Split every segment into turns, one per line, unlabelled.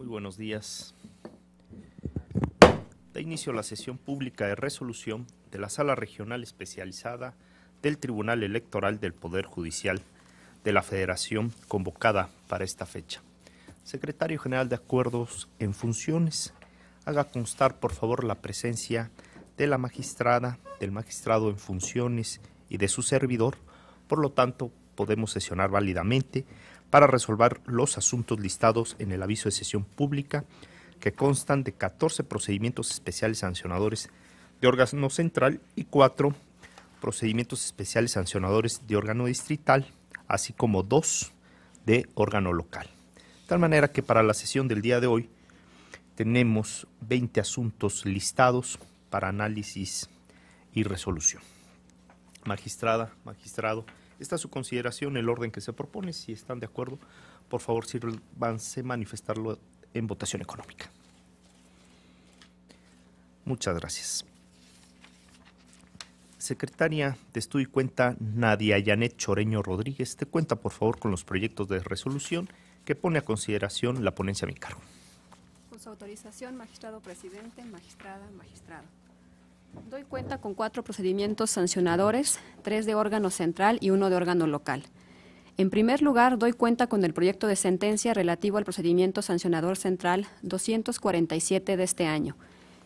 Muy buenos días. Da inicio la sesión pública de resolución de la Sala Regional Especializada del Tribunal Electoral del Poder Judicial de la Federación convocada para esta fecha. Secretario General de Acuerdos en Funciones, haga constar por favor la presencia de la magistrada, del magistrado en funciones y de su servidor. Por lo tanto, podemos sesionar válidamente para resolver los asuntos listados en el aviso de sesión pública que constan de 14 procedimientos especiales sancionadores de órgano central y 4 procedimientos especiales sancionadores de órgano distrital, así como 2 de órgano local. De tal manera que para la sesión del día de hoy tenemos 20 asuntos listados para análisis y resolución. Magistrada, magistrado, Está a su consideración el orden que se propone. Si están de acuerdo, por favor, sírvanse manifestarlo en votación económica. Muchas gracias. Secretaria de Estudio y Cuenta Nadia Yanet Choreño Rodríguez, te cuenta por favor con los proyectos de resolución que pone a consideración la ponencia a mi cargo.
Con su autorización, magistrado presidente, magistrada, magistrado. Doy cuenta con cuatro procedimientos sancionadores, tres de órgano central y uno de órgano local. En primer lugar, doy cuenta con el proyecto de sentencia relativo al procedimiento sancionador central 247 de este año,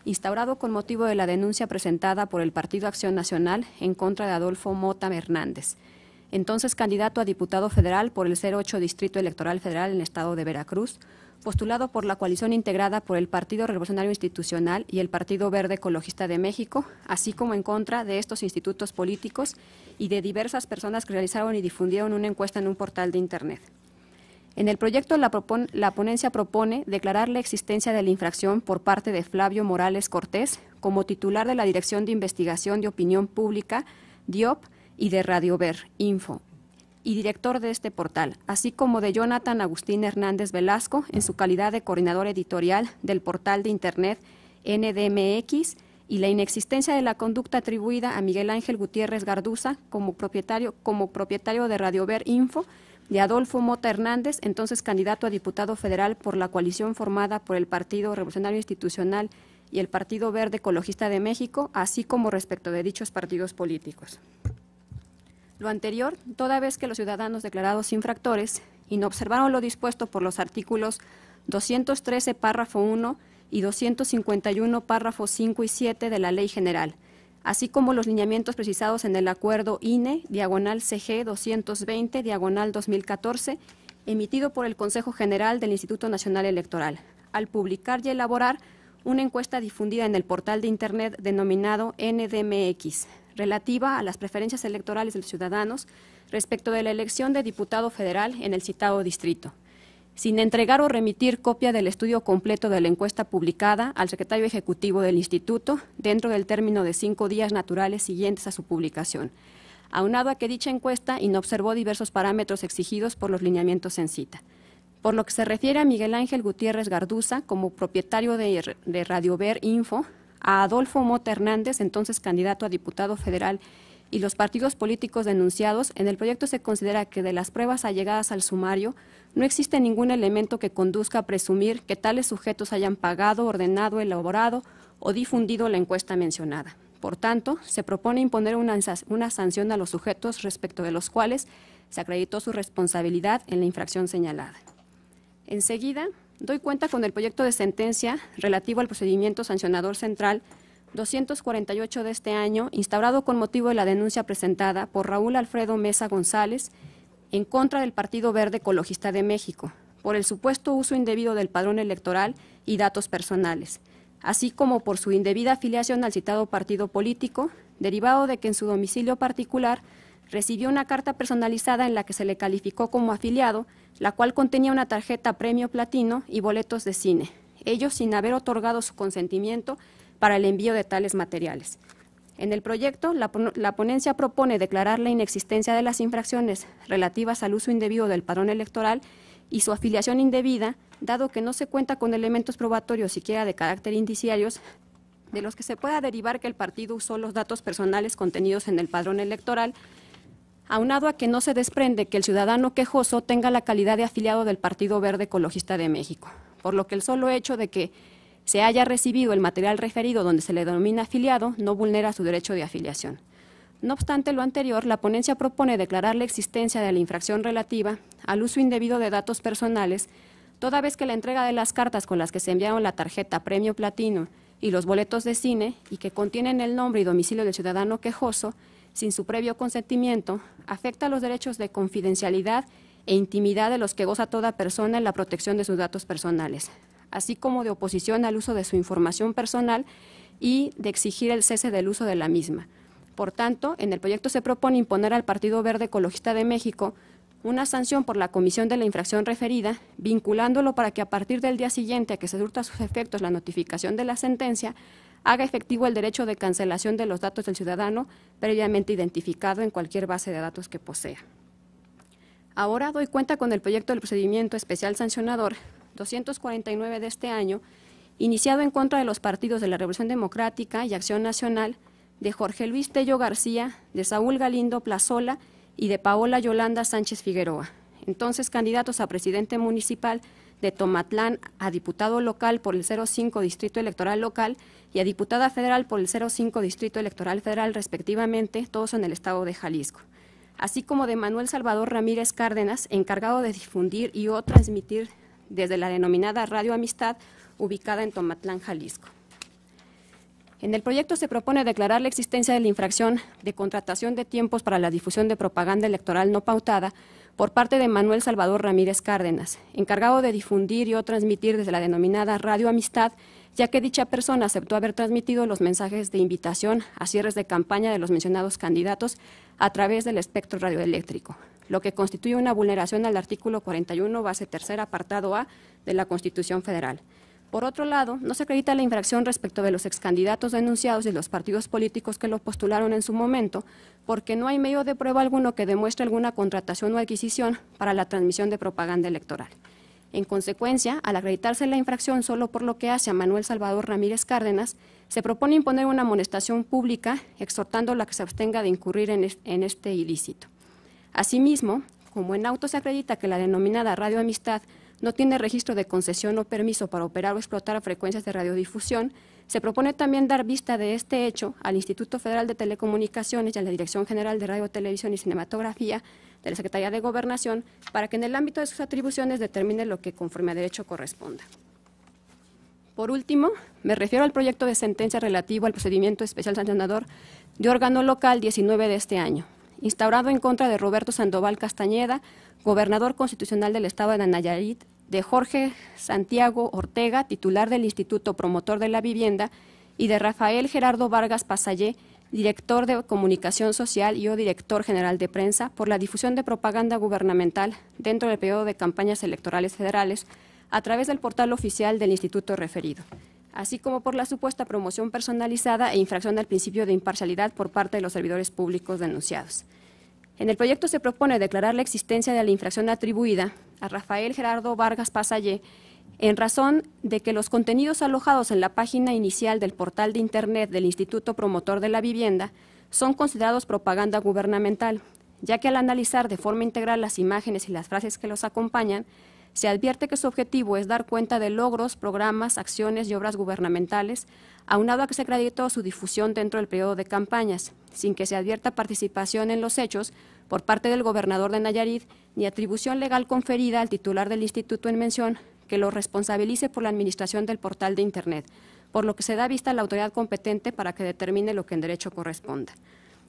instaurado con motivo de la denuncia presentada por el Partido Acción Nacional en contra de Adolfo Mota Hernández, entonces candidato a diputado federal por el 08 Distrito Electoral Federal en el estado de Veracruz, postulado por la coalición integrada por el Partido Revolucionario Institucional y el Partido Verde Ecologista de México, así como en contra de estos institutos políticos y de diversas personas que realizaron y difundieron una encuesta en un portal de Internet. En el proyecto, la, ponencia propone declarar la existencia de la infracción por parte de Flavio Morales Cortés como titular de la Dirección de Investigación de Opinión Pública, DIOP, y de Radio Ver, Info, y director de este portal, así como de Jonathan Agustín Hernández Velasco en su calidad de coordinador editorial del portal de Internet NDMX y la inexistencia de la conducta atribuida a Miguel Ángel Gutiérrez Garduza como propietario, como propietario de Info de Adolfo Mota Hernández, entonces candidato a diputado federal por la coalición formada por el Partido Revolucionario Institucional y el Partido Verde Ecologista de México, así como respecto de dichos partidos políticos. Lo anterior, toda vez que los ciudadanos declarados infractores inobservaron lo dispuesto por los artículos 213, párrafo 1 y 251, párrafo 5 y 7 de la Ley General, así como los lineamientos precisados en el Acuerdo INE, diagonal CG 220, diagonal 2014, emitido por el Consejo General del Instituto Nacional Electoral, al publicar y elaborar una encuesta difundida en el portal de Internet denominado NDMX, relativa a las preferencias electorales de los ciudadanos respecto de la elección de diputado federal en el citado distrito, sin entregar o remitir copia del estudio completo de la encuesta publicada al secretario ejecutivo del instituto dentro del término de cinco días naturales siguientes a su publicación, aunado a que dicha encuesta inobservó diversos parámetros exigidos por los lineamientos en cita. Por lo que se refiere a Miguel Ángel Gutiérrez Garduza como propietario de, Radio Ver Info, a Adolfo Mota Hernández, entonces candidato a diputado federal y los partidos políticos denunciados, en el proyecto se considera que de las pruebas allegadas al sumario no existe ningún elemento que conduzca a presumir que tales sujetos hayan pagado, ordenado, elaborado o difundido la encuesta mencionada. Por tanto, se propone imponer una, una sanción a los sujetos respecto de los cuales se acreditó su responsabilidad en la infracción señalada. Enseguida, doy cuenta con el proyecto de sentencia relativo al procedimiento sancionador central 248 de este año, instaurado con motivo de la denuncia presentada por Raúl Alfredo Mesa González en contra del Partido Verde Ecologista de México, por el supuesto uso indebido del padrón electoral y datos personales, así como por su indebida afiliación al citado partido político, derivado de que en su domicilio particular recibió una carta personalizada en la que se le calificó como afiliado, la cual contenía una tarjeta premio platino y boletos de cine, ellos sin haber otorgado su consentimiento para el envío de tales materiales. En el proyecto, la, ponencia propone declarar la inexistencia de las infracciones relativas al uso indebido del padrón electoral y su afiliación indebida, dado que no se cuenta con elementos probatorios siquiera de carácter indiciarios de los que se pueda derivar que el partido usó los datos personales contenidos en el padrón electoral aunado a que no se desprende que el ciudadano quejoso tenga la calidad de afiliado del Partido Verde Ecologista de México, por lo que el solo hecho de que se haya recibido el material referido donde se le denomina afiliado no vulnera su derecho de afiliación. No obstante lo anterior, la ponencia propone declarar la existencia de la infracción relativa al uso indebido de datos personales, toda vez que la entrega de las cartas con las que se enviaron la tarjeta Premio Platino y los boletos de cine y que contienen el nombre y domicilio del ciudadano quejoso sin su previo consentimiento, afecta los derechos de confidencialidad e intimidad de los que goza toda persona en la protección de sus datos personales, así como de oposición al uso de su información personal y de exigir el cese del uso de la misma. Por tanto, en el proyecto se propone imponer al Partido Verde Ecologista de México una sanción por la comisión de la infracción referida, vinculándolo para que a partir del día siguiente a que se surta sus efectos la notificación de la sentencia, haga efectivo el derecho de cancelación de los datos del ciudadano previamente identificado en cualquier base de datos que posea. Ahora doy cuenta con el proyecto del procedimiento especial sancionador 249 de este año, iniciado en contra de los partidos de la Revolución Democrática y Acción Nacional, de Jorge Luis Tello García, de Saúl Galindo Plazola y de Paola Yolanda Sánchez Figueroa, entonces candidatos a presidente municipal de Tomatlán a diputado local por el 05 Distrito Electoral Local y a diputada federal por el 05 Distrito Electoral Federal, respectivamente, todos en el Estado de Jalisco. Así como de Manuel Salvador Ramírez Cárdenas, encargado de difundir y o transmitir desde la denominada Radio Amistad, ubicada en Tomatlán, Jalisco. En el proyecto se propone declarar la existencia de la infracción de contratación de tiempos para la difusión de propaganda electoral no pautada por parte de Manuel Salvador Ramírez Cárdenas, encargado de difundir y o transmitir desde la denominada Radio Amistad, ya que dicha persona aceptó haber transmitido los mensajes de invitación a cierres de campaña de los mencionados candidatos a través del espectro radioeléctrico, lo que constituye una vulneración al artículo 41, base tercera, apartado A de la Constitución Federal. Por otro lado, no se acredita la infracción respecto de los candidatos denunciados y los partidos políticos que lo postularon en su momento, porque no hay medio de prueba alguno que demuestre alguna contratación o adquisición para la transmisión de propaganda electoral. En consecuencia, al acreditarse la infracción solo por lo que hace a Manuel Salvador Ramírez Cárdenas, se propone imponer una amonestación pública exhortando a que se abstenga de incurrir en este ilícito. Asimismo, como en auto se acredita que la denominada Radio Amistad no tiene registro de concesión o permiso para operar o explotar frecuencias de radiodifusión, se propone también dar vista de este hecho al Instituto Federal de Telecomunicaciones y a la Dirección General de Radio, Televisión y Cinematografía de la Secretaría de Gobernación para que en el ámbito de sus atribuciones determine lo que conforme a derecho corresponda. Por último, me refiero al proyecto de sentencia relativo al procedimiento especial sancionador de órgano local 19 de este año, instaurado en contra de Roberto Sandoval Castañeda, gobernador constitucional del estado de Nayarit, de Jorge Santiago Ortega, titular del Instituto Promotor de la Vivienda, y de Rafael Gerardo Vargas Pasallé, director de Comunicación Social y o director general de prensa, por la difusión de propaganda gubernamental dentro del periodo de campañas electorales federales a través del portal oficial del instituto referido, así como por la supuesta promoción personalizada e infracción al principio de imparcialidad por parte de los servidores públicos denunciados. En el proyecto se propone declarar la existencia de la infracción atribuida a Rafael Gerardo Vargas Pasalle en razón de que los contenidos alojados en la página inicial del portal de Internet del Instituto Promotor de la Vivienda son considerados propaganda gubernamental, ya que al analizar de forma integral las imágenes y las frases que los acompañan, se advierte que su objetivo es dar cuenta de logros, programas, acciones y obras gubernamentales, aunado a que se acreditó su difusión dentro del periodo de campañas, sin que se advierta participación en los hechos por parte del gobernador de Nayarit ni atribución legal conferida al titular del instituto en mención que lo responsabilice por la administración del portal de Internet, por lo que se da vista a la autoridad competente para que determine lo que en derecho corresponda.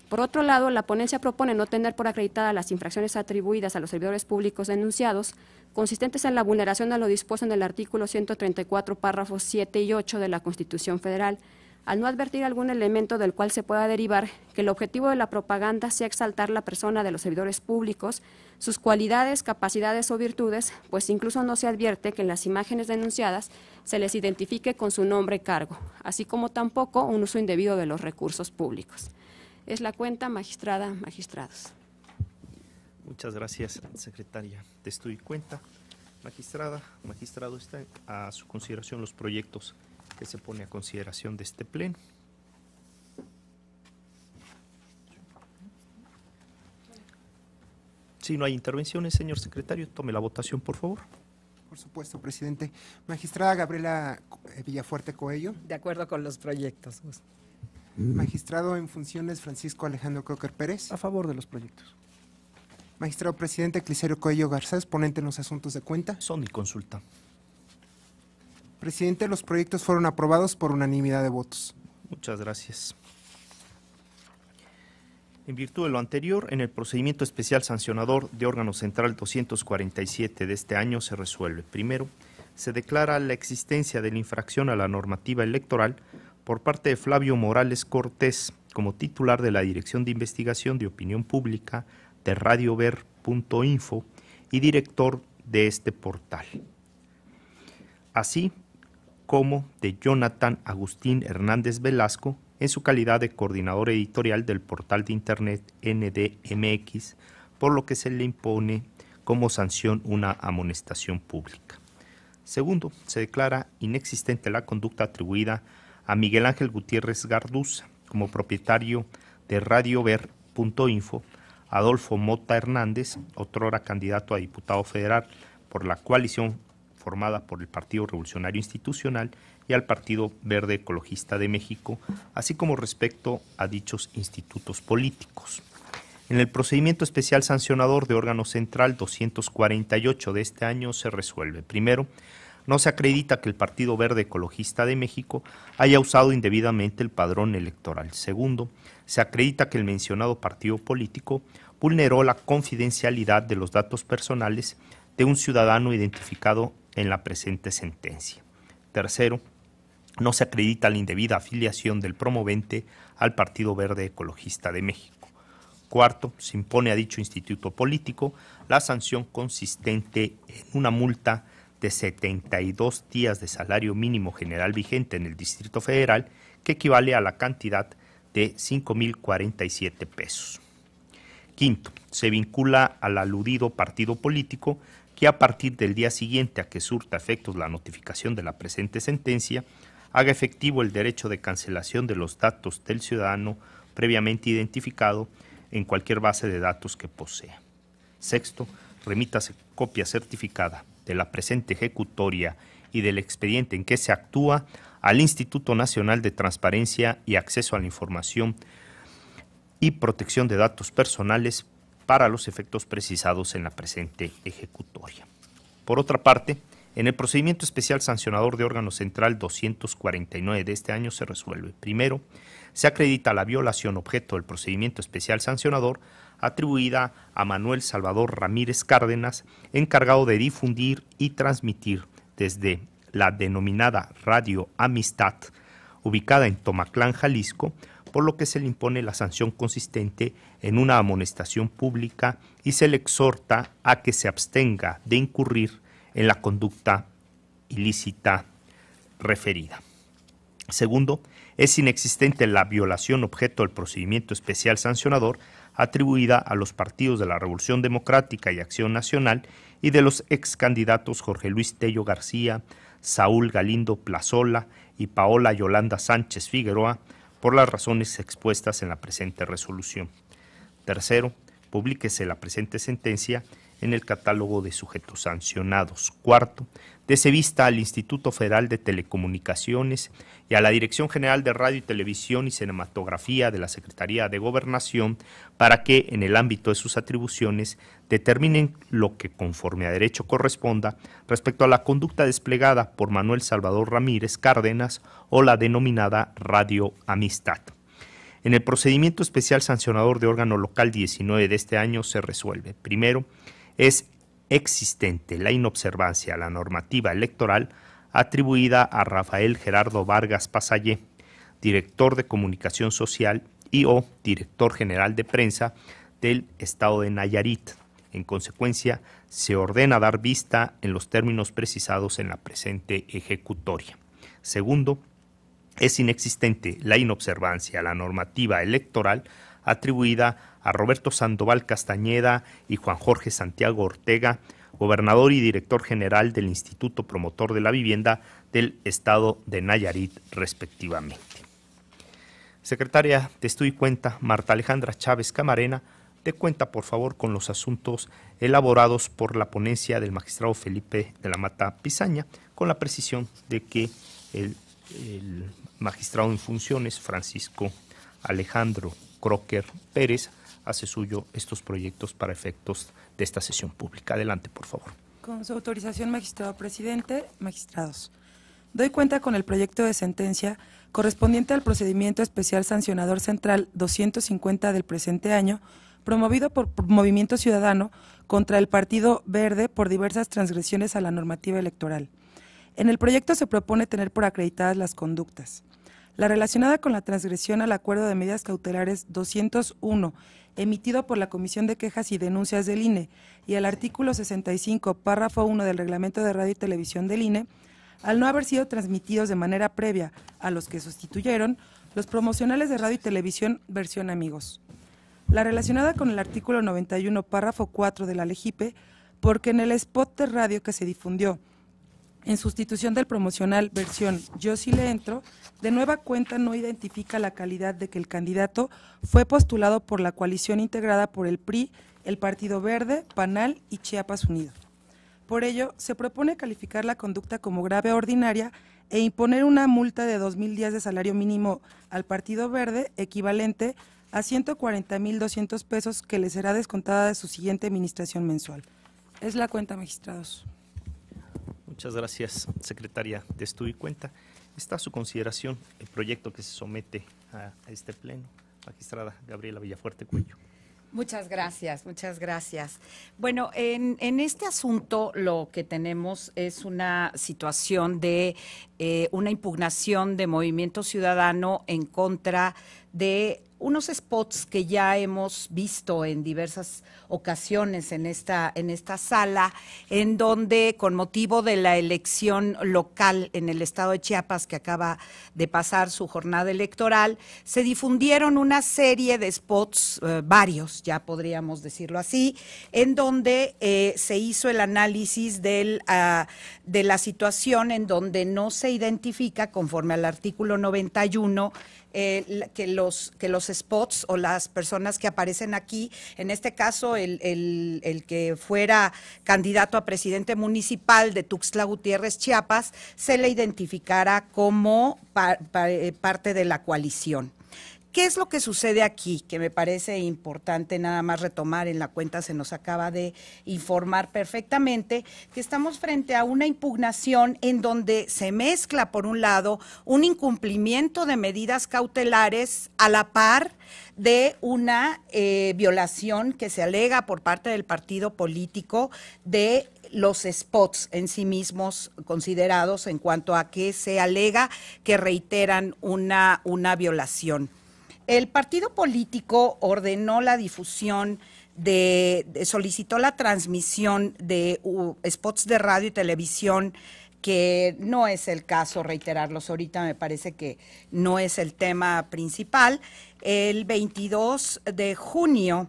Por otro lado, la ponencia propone no tener por acreditada las infracciones atribuidas a los servidores públicos denunciados, consistentes en la vulneración a lo dispuesto en el artículo 134, párrafos 7 y 8 de la Constitución Federal, al no advertir algún elemento del cual se pueda derivar que el objetivo de la propaganda sea exaltar la persona de los servidores públicos, sus cualidades, capacidades o virtudes, pues incluso no se advierte que en las imágenes denunciadas se les identifique con su nombre y cargo, así como tampoco un uso indebido de los recursos públicos. Es la cuenta magistrada, magistrados.
Muchas gracias, secretaria Te estoy y Cuenta. Magistrada, magistrado, están a su consideración los proyectos que se pone a consideración de este pleno. Si no hay intervenciones, señor secretario, tome la votación, por favor.
Por supuesto, presidente. Magistrada Gabriela Villafuerte Coello. De acuerdo con los proyectos. Magistrado en funciones Francisco Alejandro Crocker Pérez. A favor de los proyectos. Magistrado presidente Clicerio Coello Garcés, ponente en los asuntos de cuenta. Son y consulta. Presidente, los proyectos fueron aprobados por unanimidad de votos. Muchas gracias.
En virtud de lo anterior, en el procedimiento especial sancionador de órgano central 247 de este año se resuelve. Primero, se declara la existencia de la infracción a la normativa electoral por parte de Flavio Morales Cortés como titular de la Dirección de Investigación de Opinión Pública de radiover.info y director de este portal. Así como de Jonathan Agustín Hernández Velasco en su calidad de coordinador editorial del portal de internet NDMX, por lo que se le impone como sanción una amonestación pública. Segundo, se declara inexistente la conducta atribuida a a Miguel Ángel Gutiérrez Garduza como propietario de radiover.info, Adolfo Mota Hernández, otrora candidato a diputado federal por la coalición formada por el Partido Revolucionario Institucional y al Partido Verde Ecologista de México, así como respecto a dichos institutos políticos. En el procedimiento especial sancionador de órgano central 248 de este año se resuelve, primero, no se acredita que el Partido Verde Ecologista de México haya usado indebidamente el padrón electoral. Segundo, se acredita que el mencionado partido político vulneró la confidencialidad de los datos personales de un ciudadano identificado en la presente sentencia. Tercero, no se acredita la indebida afiliación del promovente al Partido Verde Ecologista de México. Cuarto, se impone a dicho instituto político la sanción consistente en una multa de 72 días de salario mínimo general vigente en el Distrito Federal, que equivale a la cantidad de 5.047 pesos. Quinto, se vincula al aludido partido político que a partir del día siguiente a que surta efectos la notificación de la presente sentencia, haga efectivo el derecho de cancelación de los datos del ciudadano previamente identificado en cualquier base de datos que posea. Sexto, remítase copia certificada de la presente ejecutoria y del expediente en que se actúa al Instituto Nacional de Transparencia y Acceso a la Información y Protección de Datos Personales para los efectos precisados en la presente ejecutoria. Por otra parte, en el procedimiento especial sancionador de órgano central 249 de este año se resuelve. Primero, se acredita la violación objeto del procedimiento especial sancionador atribuida a Manuel Salvador Ramírez Cárdenas, encargado de difundir y transmitir desde la denominada Radio Amistad, ubicada en Tomaclán, Jalisco, por lo que se le impone la sanción consistente en una amonestación pública y se le exhorta a que se abstenga de incurrir en la conducta ilícita referida. Segundo, es inexistente la violación objeto del procedimiento especial sancionador atribuida a los partidos de la Revolución Democrática y Acción Nacional y de los ex candidatos Jorge Luis Tello García, Saúl Galindo Plazola y Paola Yolanda Sánchez Figueroa por las razones expuestas en la presente resolución. Tercero, publíquese la presente sentencia en el catálogo de sujetos sancionados. Cuarto, dese vista al Instituto Federal de Telecomunicaciones y a la Dirección General de Radio y Televisión y Cinematografía de la Secretaría de Gobernación para que, en el ámbito de sus atribuciones, determinen lo que conforme a derecho corresponda respecto a la conducta desplegada por Manuel Salvador Ramírez Cárdenas o la denominada Radio Amistad. En el procedimiento especial sancionador de órgano local 19 de este año se resuelve, primero, es existente la inobservancia a la normativa electoral atribuida a Rafael Gerardo Vargas Pasallé, director de comunicación social y o director general de prensa del estado de Nayarit. En consecuencia, se ordena dar vista en los términos precisados en la presente ejecutoria. Segundo, es inexistente la inobservancia a la normativa electoral atribuida a a Roberto Sandoval Castañeda y Juan Jorge Santiago Ortega, gobernador y director general del Instituto Promotor de la Vivienda del Estado de Nayarit, respectivamente. Secretaria de Estudio y Cuenta, Marta Alejandra Chávez Camarena, de cuenta, por favor, con los asuntos elaborados por la ponencia del magistrado Felipe de la Mata Pizaña, con la precisión de que el magistrado en funciones, Francisco Alejandro Crocker Pérez, hace suyo estos proyectos para efectos de esta sesión pública. Adelante, por favor.
Con su autorización, magistrado presidente, magistrados. Doy cuenta con el proyecto de sentencia correspondiente al procedimiento especial sancionador central 250 del presente año, promovido por Movimiento Ciudadano contra el Partido Verde por diversas transgresiones a la normativa electoral. En el proyecto se propone tener por acreditadas las conductas. La relacionada con la transgresión al acuerdo de medidas cautelares 201 emitido por la Comisión de Quejas y Denuncias del INE y el artículo 65, párrafo 1 del Reglamento de Radio y Televisión del INE, al no haber sido transmitidos de manera previa a los que sustituyeron, los promocionales de radio y televisión versión amigos. La relacionada con el artículo 91, párrafo 4 de la Legipe, porque en el spot de radio que se difundió en sustitución del promocional versión Yo sí le entro, de nueva cuenta no identifica la calidad de que el candidato fue postulado por la coalición integrada por el PRI, el Partido Verde, PANAL y Chiapas Unido. Por ello, se propone calificar la conducta como grave ordinaria e imponer una multa de 2.000 días de salario mínimo al Partido Verde, equivalente a 140.200 pesos que le será descontada de su siguiente administración mensual. Es la cuenta, magistrados.
Muchas gracias, secretaria de Estudio y Cuenta. Está a su consideración el proyecto que se somete a este pleno. Magistrada Gabriela Villafuerte Cuello.
Muchas gracias, muchas gracias. Bueno, en, este asunto lo que tenemos es una situación de eh, una impugnación de Movimiento Ciudadano en contra de unos spots que ya hemos visto en diversas ocasiones en esta, en esta sala, en donde con motivo de la elección local en el estado de Chiapas que acaba de pasar su jornada electoral, se difundieron una serie de spots, eh, varios ya podríamos decirlo así, en donde eh, se hizo el análisis del, ah, de la situación en donde no se identifica conforme al artículo 91 eh, que, los, que los spots o las personas que aparecen aquí, en este caso el, el, que fuera candidato a presidente municipal de Tuxtla Gutiérrez, Chiapas, se le identificara como eh, parte de la coalición. ¿Qué es lo que sucede aquí? Que me parece importante nada más retomar en la cuenta, se nos acaba de informar perfectamente que estamos frente a una impugnación en donde se mezcla, por un lado, un incumplimiento de medidas cautelares a la par de una eh, violación que se alega por parte del partido político de los spots en sí mismos considerados en cuanto a que se alega que reiteran una violación. El partido político ordenó la difusión de, solicitó la transmisión de spots de radio y televisión que no es el caso reiterarlos ahorita, me parece que no es el tema principal. El 22 de junio,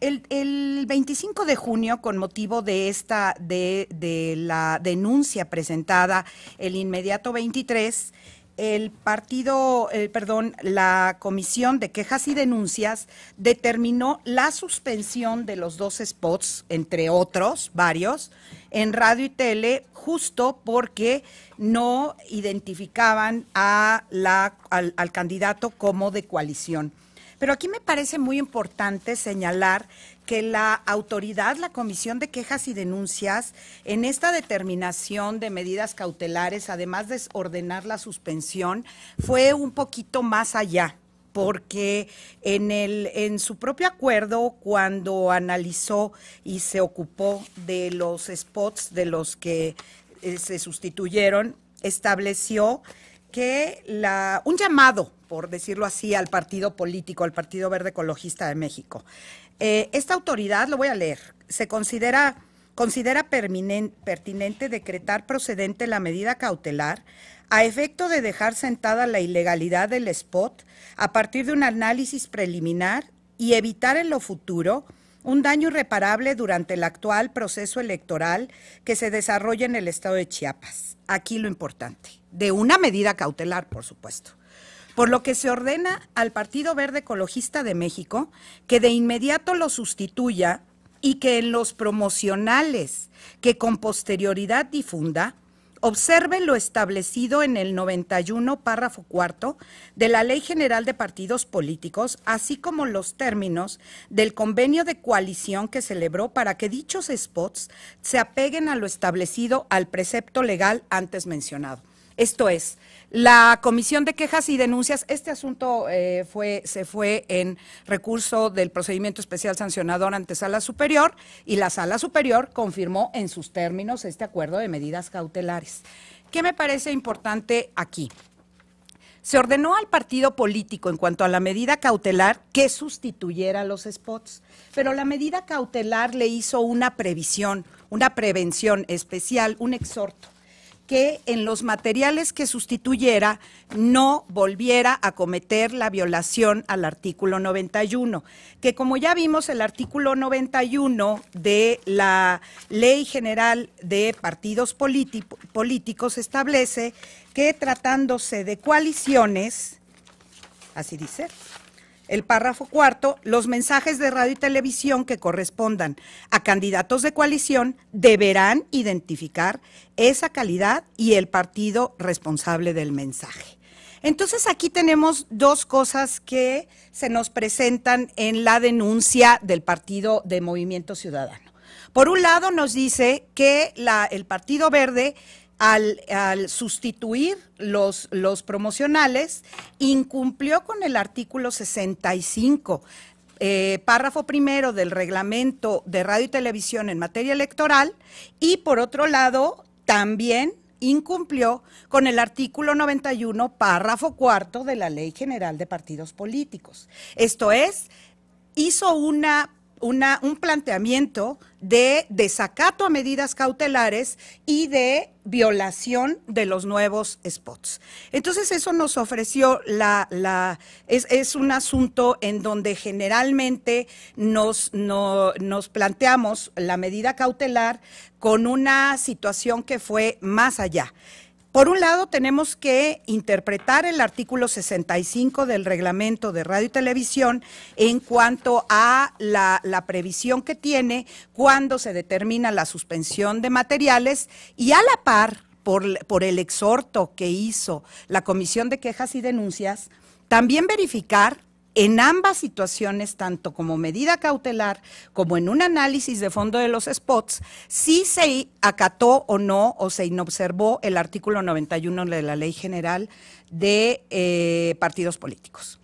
el, 25 de junio, con motivo de esta, de, de la denuncia presentada el inmediato 23, el partido, eh, perdón, la Comisión de Quejas y Denuncias determinó la suspensión de los dos spots, entre otros, varios, en radio y tele, justo porque no identificaban a la, al candidato como de coalición. Pero aquí me parece muy importante señalar que la autoridad, la Comisión de Quejas y Denuncias, en esta determinación de medidas cautelares, además de ordenar la suspensión, fue un poquito más allá porque en, el, en su propio acuerdo, cuando analizó y se ocupó de los spots de los que eh, se sustituyeron, estableció que la, un llamado, por decirlo así, al partido político, al Partido Verde Ecologista de México, eh, esta autoridad, lo voy a leer, se considera, considera pertinente decretar procedente la medida cautelar a efecto de dejar sentada la ilegalidad del spot a partir de un análisis preliminar y evitar en lo futuro un daño irreparable durante el actual proceso electoral que se desarrolla en el estado de Chiapas. Aquí lo importante, de una medida cautelar, por supuesto por lo que se ordena al Partido Verde Ecologista de México que de inmediato lo sustituya y que en los promocionales que con posterioridad difunda, observe lo establecido en el 91, párrafo cuarto, de la Ley General de Partidos Políticos, así como los términos del convenio de coalición que celebró para que dichos spots se apeguen a lo establecido al precepto legal antes mencionado. Esto es, la Comisión de Quejas y Denuncias, este asunto eh, fue, se fue en recurso del procedimiento especial sancionador ante Sala Superior y la Sala Superior confirmó en sus términos este acuerdo de medidas cautelares. ¿Qué me parece importante aquí? Se ordenó al partido político en cuanto a la medida cautelar que sustituyera los spots, pero la medida cautelar le hizo una previsión, una prevención especial, un exhorto que en los materiales que sustituyera no volviera a cometer la violación al artículo 91, que como ya vimos el artículo 91 de la Ley General de Partidos Políticos establece que tratándose de coaliciones, así dice, el párrafo cuarto, los mensajes de radio y televisión que correspondan a candidatos de coalición deberán identificar esa calidad y el partido responsable del mensaje. Entonces aquí tenemos dos cosas que se nos presentan en la denuncia del partido de Movimiento Ciudadano. Por un lado nos dice que la, el Partido Verde al, sustituir los, los promocionales, incumplió con el artículo 65 eh, párrafo primero del reglamento de radio y televisión en materia electoral y por otro lado también incumplió con el artículo 91 párrafo cuarto de la Ley General de Partidos Políticos. Esto es, hizo una un planteamiento de desacato a medidas cautelares y de violación de los nuevos spots. Entonces eso nos ofreció la, es, un asunto en donde generalmente nos planteamos la medida cautelar con una situación que fue más allá. Por un lado, tenemos que interpretar el artículo 65 del reglamento de radio y televisión en cuanto a la, previsión que tiene cuando se determina la suspensión de materiales y a la par, por el exhorto que hizo la Comisión de Quejas y Denuncias, también verificar en ambas situaciones, tanto como medida cautelar como en un análisis de fondo de los spots, si se acató o no o se inobservó el artículo 91 de la Ley General de eh, Partidos Políticos.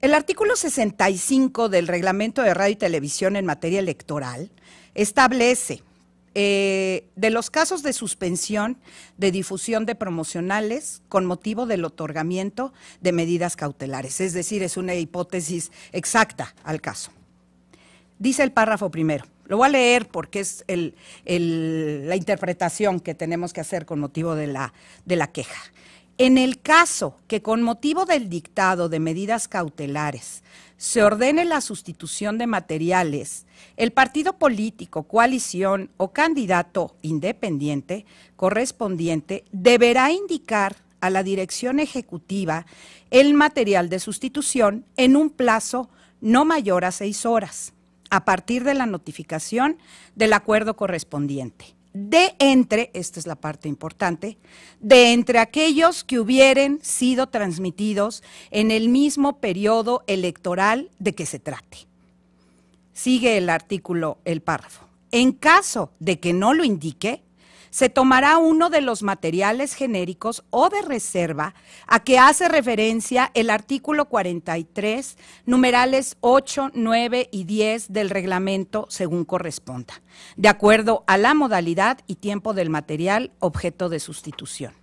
El artículo 65 del Reglamento de Radio y Televisión en materia electoral establece eh, de los casos de suspensión de difusión de promocionales con motivo del otorgamiento de medidas cautelares. Es decir, es una hipótesis exacta al caso. Dice el párrafo primero. Lo voy a leer porque es la interpretación que tenemos que hacer con motivo de la, de la queja. En el caso que con motivo del dictado de medidas cautelares se ordene la sustitución de materiales, el partido político, coalición o candidato independiente correspondiente deberá indicar a la dirección ejecutiva el material de sustitución en un plazo no mayor a seis horas, a partir de la notificación del acuerdo correspondiente de entre, esta es la parte importante, de entre aquellos que hubieren sido transmitidos en el mismo periodo electoral de que se trate. Sigue el artículo, el párrafo. En caso de que no lo indique, se tomará uno de los materiales genéricos o de reserva a que hace referencia el artículo 43, numerales 8, 9 y 10 del reglamento según corresponda, de acuerdo a la modalidad y tiempo del material objeto de sustitución.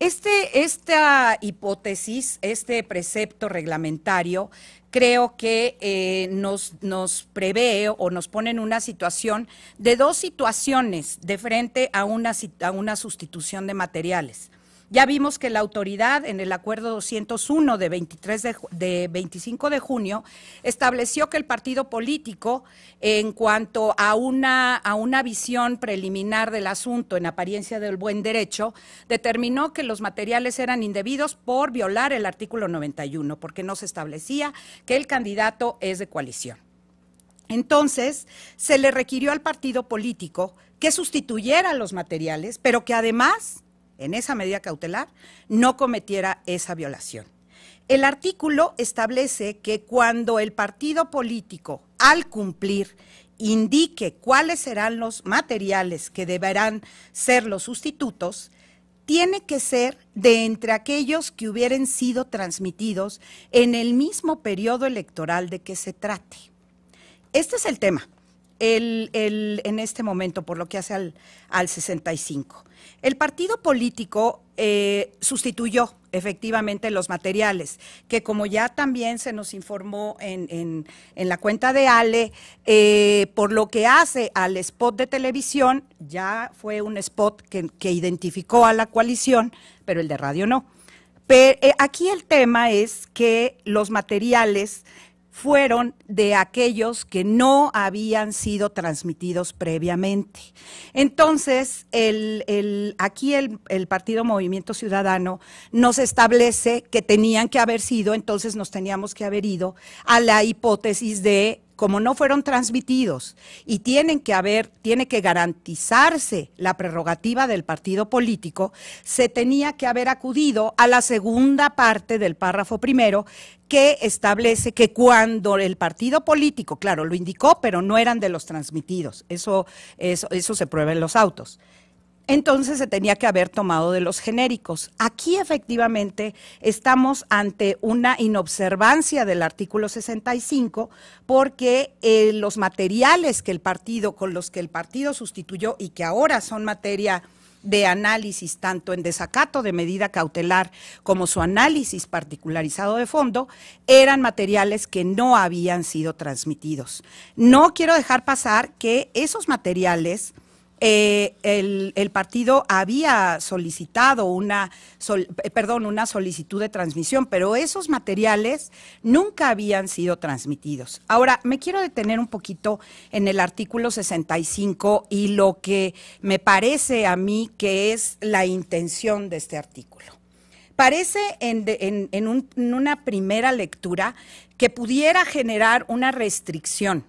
Este, esta hipótesis, este precepto reglamentario, creo que eh, nos, nos prevé o nos pone en una situación de dos situaciones de frente a una, a una sustitución de materiales. Ya vimos que la autoridad en el acuerdo 201 de, de, 25 de junio estableció que el partido político, en cuanto a una, a una visión preliminar del asunto en apariencia del buen derecho, determinó que los materiales eran indebidos por violar el artículo 91, porque no se establecía que el candidato es de coalición. Entonces, se le requirió al partido político que sustituyera los materiales, pero que además en esa medida cautelar, no cometiera esa violación. El artículo establece que cuando el partido político, al cumplir, indique cuáles serán los materiales que deberán ser los sustitutos, tiene que ser de entre aquellos que hubieran sido transmitidos en el mismo periodo electoral de que se trate. Este es el tema el, en este momento, por lo que hace al, 65. El partido político eh, sustituyó efectivamente los materiales, que como ya también se nos informó en, la cuenta de Ale, eh, por lo que hace al spot de televisión, ya fue un spot que, identificó a la coalición, pero el de radio no. Pero, eh, aquí el tema es que los materiales fueron de aquellos que no habían sido transmitidos previamente. Entonces, el, aquí el, el, Partido Movimiento Ciudadano nos establece que tenían que haber sido, entonces nos teníamos que haber ido a la hipótesis de como no fueron transmitidos y tienen que haber, tiene que garantizarse la prerrogativa del partido político, se tenía que haber acudido a la segunda parte del párrafo primero que establece que cuando el partido político, claro, lo indicó, pero no eran de los transmitidos, eso, eso, eso se prueba en los autos entonces se tenía que haber tomado de los genéricos. Aquí efectivamente estamos ante una inobservancia del artículo 65 porque eh, los materiales que el partido, con los que el partido sustituyó y que ahora son materia de análisis tanto en desacato de medida cautelar como su análisis particularizado de fondo eran materiales que no habían sido transmitidos. No quiero dejar pasar que esos materiales eh, el, partido había solicitado una, eh, perdón, una solicitud de transmisión, pero esos materiales nunca habían sido transmitidos. Ahora, me quiero detener un poquito en el artículo 65 y lo que me parece a mí que es la intención de este artículo. Parece en, en una primera lectura que pudiera generar una restricción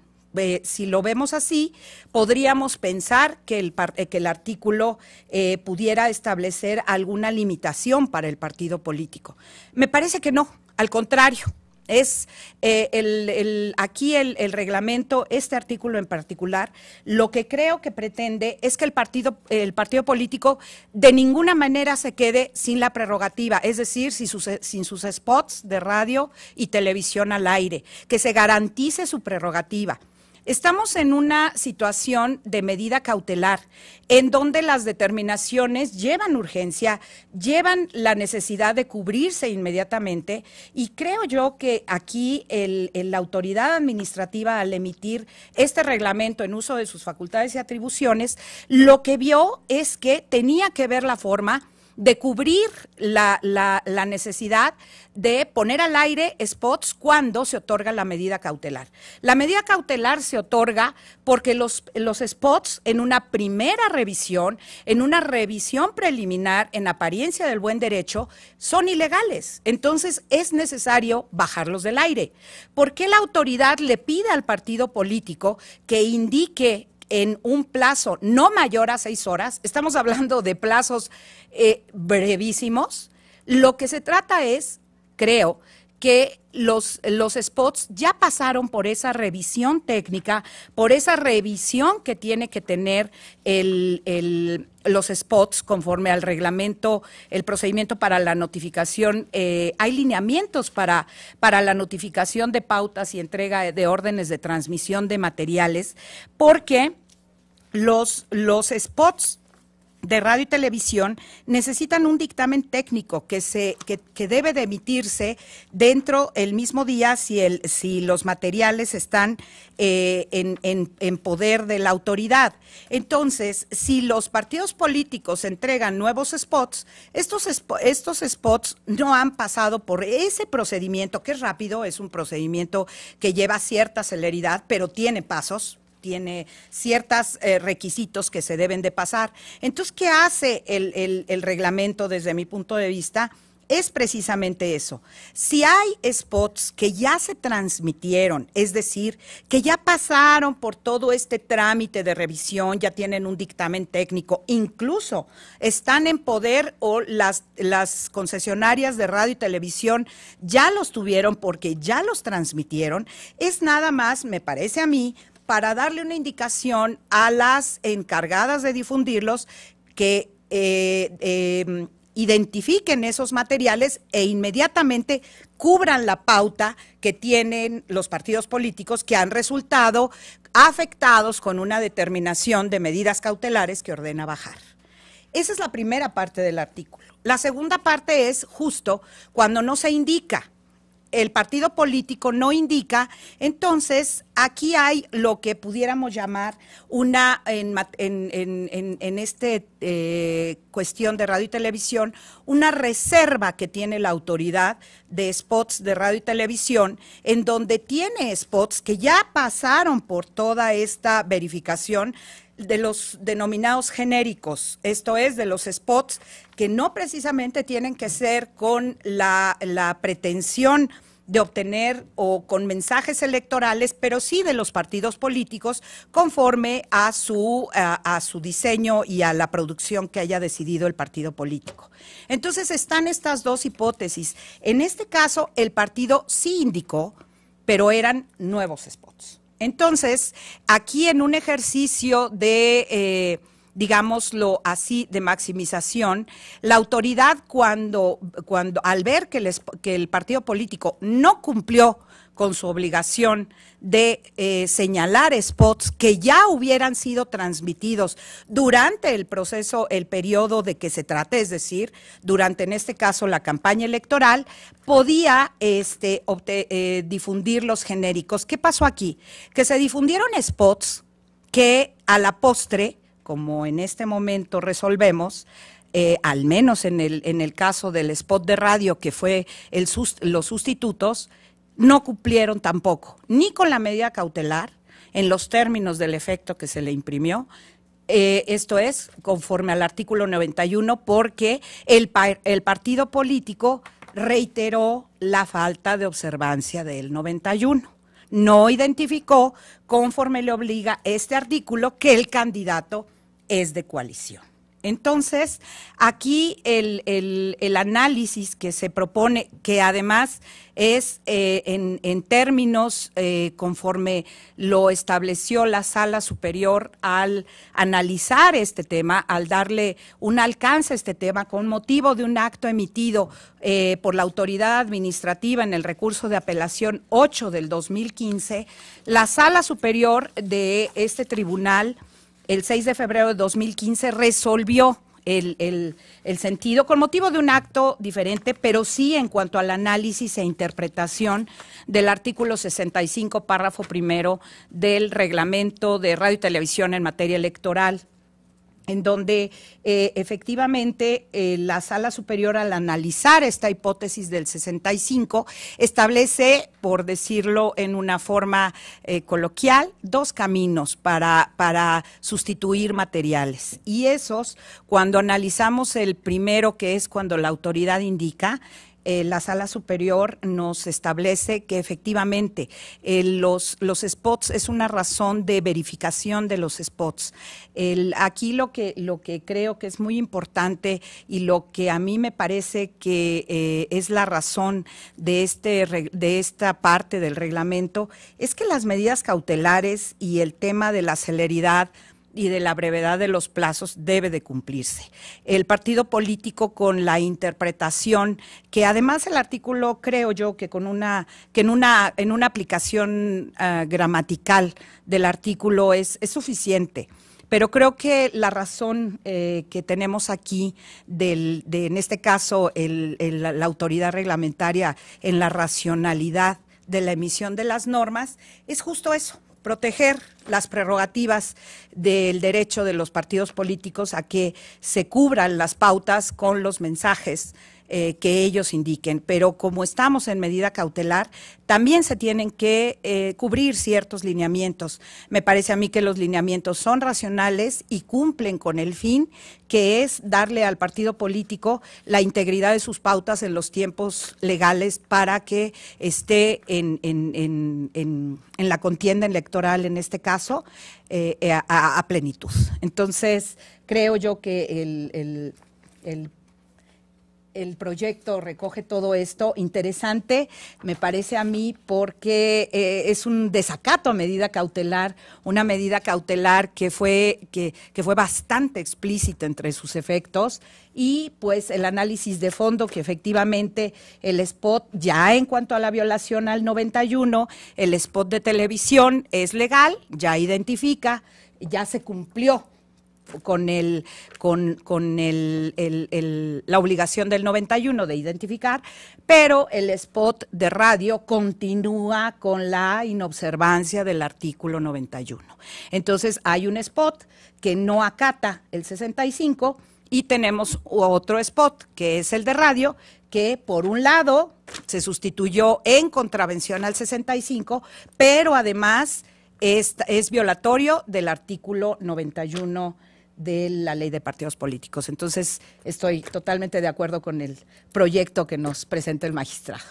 si lo vemos así, podríamos pensar que el, eh, que el artículo eh, pudiera establecer alguna limitación para el partido político. Me parece que no, al contrario. Es eh, el, aquí el, reglamento, este artículo en particular, lo que creo que pretende es que el partido, el partido político de ninguna manera se quede sin la prerrogativa, es decir, sin sus spots de radio y televisión al aire, que se garantice su prerrogativa. Estamos en una situación de medida cautelar, en donde las determinaciones llevan urgencia, llevan la necesidad de cubrirse inmediatamente y creo yo que aquí la autoridad administrativa al emitir este reglamento en uso de sus facultades y atribuciones, lo que vio es que tenía que ver la forma de cubrir la, la, necesidad de poner al aire spots cuando se otorga la medida cautelar. La medida cautelar se otorga porque los, los spots en una primera revisión, en una revisión preliminar, en apariencia del buen derecho, son ilegales. Entonces es necesario bajarlos del aire. ¿Por qué la autoridad le pide al partido político que indique en un plazo no mayor a seis horas, estamos hablando de plazos eh, brevísimos, lo que se trata es, creo, que los, los spots ya pasaron por esa revisión técnica, por esa revisión que tiene que tener el, los spots conforme al reglamento, el procedimiento para la notificación. Eh, hay lineamientos para, para la notificación de pautas y entrega de órdenes de transmisión de materiales, porque los, los spots de radio y televisión necesitan un dictamen técnico que, se, que, debe de emitirse dentro el mismo día si, el, si los materiales están eh, en, en, poder de la autoridad. Entonces, si los partidos políticos entregan nuevos spots, estos, estos spots no han pasado por ese procedimiento que es rápido, es un procedimiento que lleva cierta celeridad, pero tiene pasos, tiene ciertos eh, requisitos que se deben de pasar. Entonces, ¿qué hace el, el reglamento desde mi punto de vista? es precisamente eso. Si hay spots que ya se transmitieron, es decir, que ya pasaron por todo este trámite de revisión, ya tienen un dictamen técnico, incluso están en poder o las, las concesionarias de radio y televisión ya los tuvieron porque ya los transmitieron, es nada más, me parece a mí, para darle una indicación a las encargadas de difundirlos que eh, em, identifiquen esos materiales e inmediatamente cubran la pauta que tienen los partidos políticos que han resultado afectados con una determinación de medidas cautelares que ordena bajar. Esa es la primera parte del artículo. La segunda parte es justo cuando no se indica el partido político no indica, entonces aquí hay lo que pudiéramos llamar una, en, esta eh, cuestión de radio y televisión, una reserva que tiene la autoridad de spots de radio y televisión, en donde tiene spots que ya pasaron por toda esta verificación de los denominados genéricos, esto es, de los spots, que no precisamente tienen que ser con la, pretensión de obtener o con mensajes electorales, pero sí de los partidos políticos conforme a su, a, a, su diseño y a la producción que haya decidido el partido político. Entonces están estas dos hipótesis. En este caso, el partido sí indicó, pero eran nuevos spots. Entonces, aquí en un ejercicio de, eh, digámoslo así, de maximización, la autoridad cuando, cuando al ver que que el partido político no cumplió con su obligación de eh, señalar spots que ya hubieran sido transmitidos durante el proceso, el periodo de que se trate, es decir, durante en este caso la campaña electoral, podía este, eh, difundir los genéricos. ¿Qué pasó aquí? Que se difundieron spots que a la postre, como en este momento resolvemos, eh, al menos en el, en el caso del spot de radio que fue el los sustitutos, no cumplieron tampoco, ni con la medida cautelar, en los términos del efecto que se le imprimió, eh, esto es conforme al artículo 91, porque el, el partido político reiteró la falta de observancia del 91 no identificó, conforme le obliga este artículo, que el candidato es de coalición. Entonces, aquí el, análisis que se propone, que además es eh, en, términos eh, conforme lo estableció la sala superior al analizar este tema, al darle un alcance a este tema con motivo de un acto emitido eh, por la autoridad administrativa en el recurso de apelación 8 del 2015, la sala superior de este tribunal el 6 de febrero de 2015 resolvió el, el, sentido con motivo de un acto diferente, pero sí en cuanto al análisis e interpretación del artículo 65, párrafo primero del reglamento de radio y televisión en materia electoral en donde eh, efectivamente eh, la sala superior al analizar esta hipótesis del 65 establece, por decirlo en una forma eh, coloquial, dos caminos para, para sustituir materiales. Y esos, cuando analizamos el primero, que es cuando la autoridad indica, eh, la sala superior nos establece que efectivamente eh, los, los spots es una razón de verificación de los spots. aquí lo que, lo que creo que es muy importante y lo que a mí me parece que eh, es la razón de, este, de esta parte del reglamento es que las medidas cautelares y el tema de la celeridad y de la brevedad de los plazos debe de cumplirse. El partido político con la interpretación que además el artículo creo yo que con una que en una en una aplicación eh, gramatical del artículo es, suficiente. Pero creo que la razón eh, que tenemos aquí, del, de, en este caso la autoridad reglamentaria en la racionalidad de la emisión de las normas, es justo eso, proteger las prerrogativas del derecho de los partidos políticos a que se cubran las pautas con los mensajes eh, que ellos indiquen. Pero como estamos en medida cautelar, también se tienen que eh, cubrir ciertos lineamientos. Me parece a mí que los lineamientos son racionales y cumplen con el fin que es darle al partido político la integridad de sus pautas en los tiempos legales para que esté en, la contienda electoral, en este caso, eh, a, plenitud. Entonces, creo yo que el el proyecto recoge todo esto. Interesante, me parece a mí, porque eh, es un desacato a medida cautelar, una medida cautelar que fue, que, que fue bastante explícita entre sus efectos y pues el análisis de fondo que efectivamente el spot, ya en cuanto a la violación al 91, el spot de televisión es legal, ya identifica, ya se cumplió con, el, con, el, la obligación del 91 de identificar, pero el spot de radio continúa con la inobservancia del artículo 91. Entonces hay un spot que no acata el 65 y tenemos otro spot que es el de radio que por un lado se sustituyó en contravención al 65, pero además es, es violatorio del artículo 91 de la ley de partidos políticos. Entonces, estoy totalmente de acuerdo con el proyecto que nos presenta el magistrado.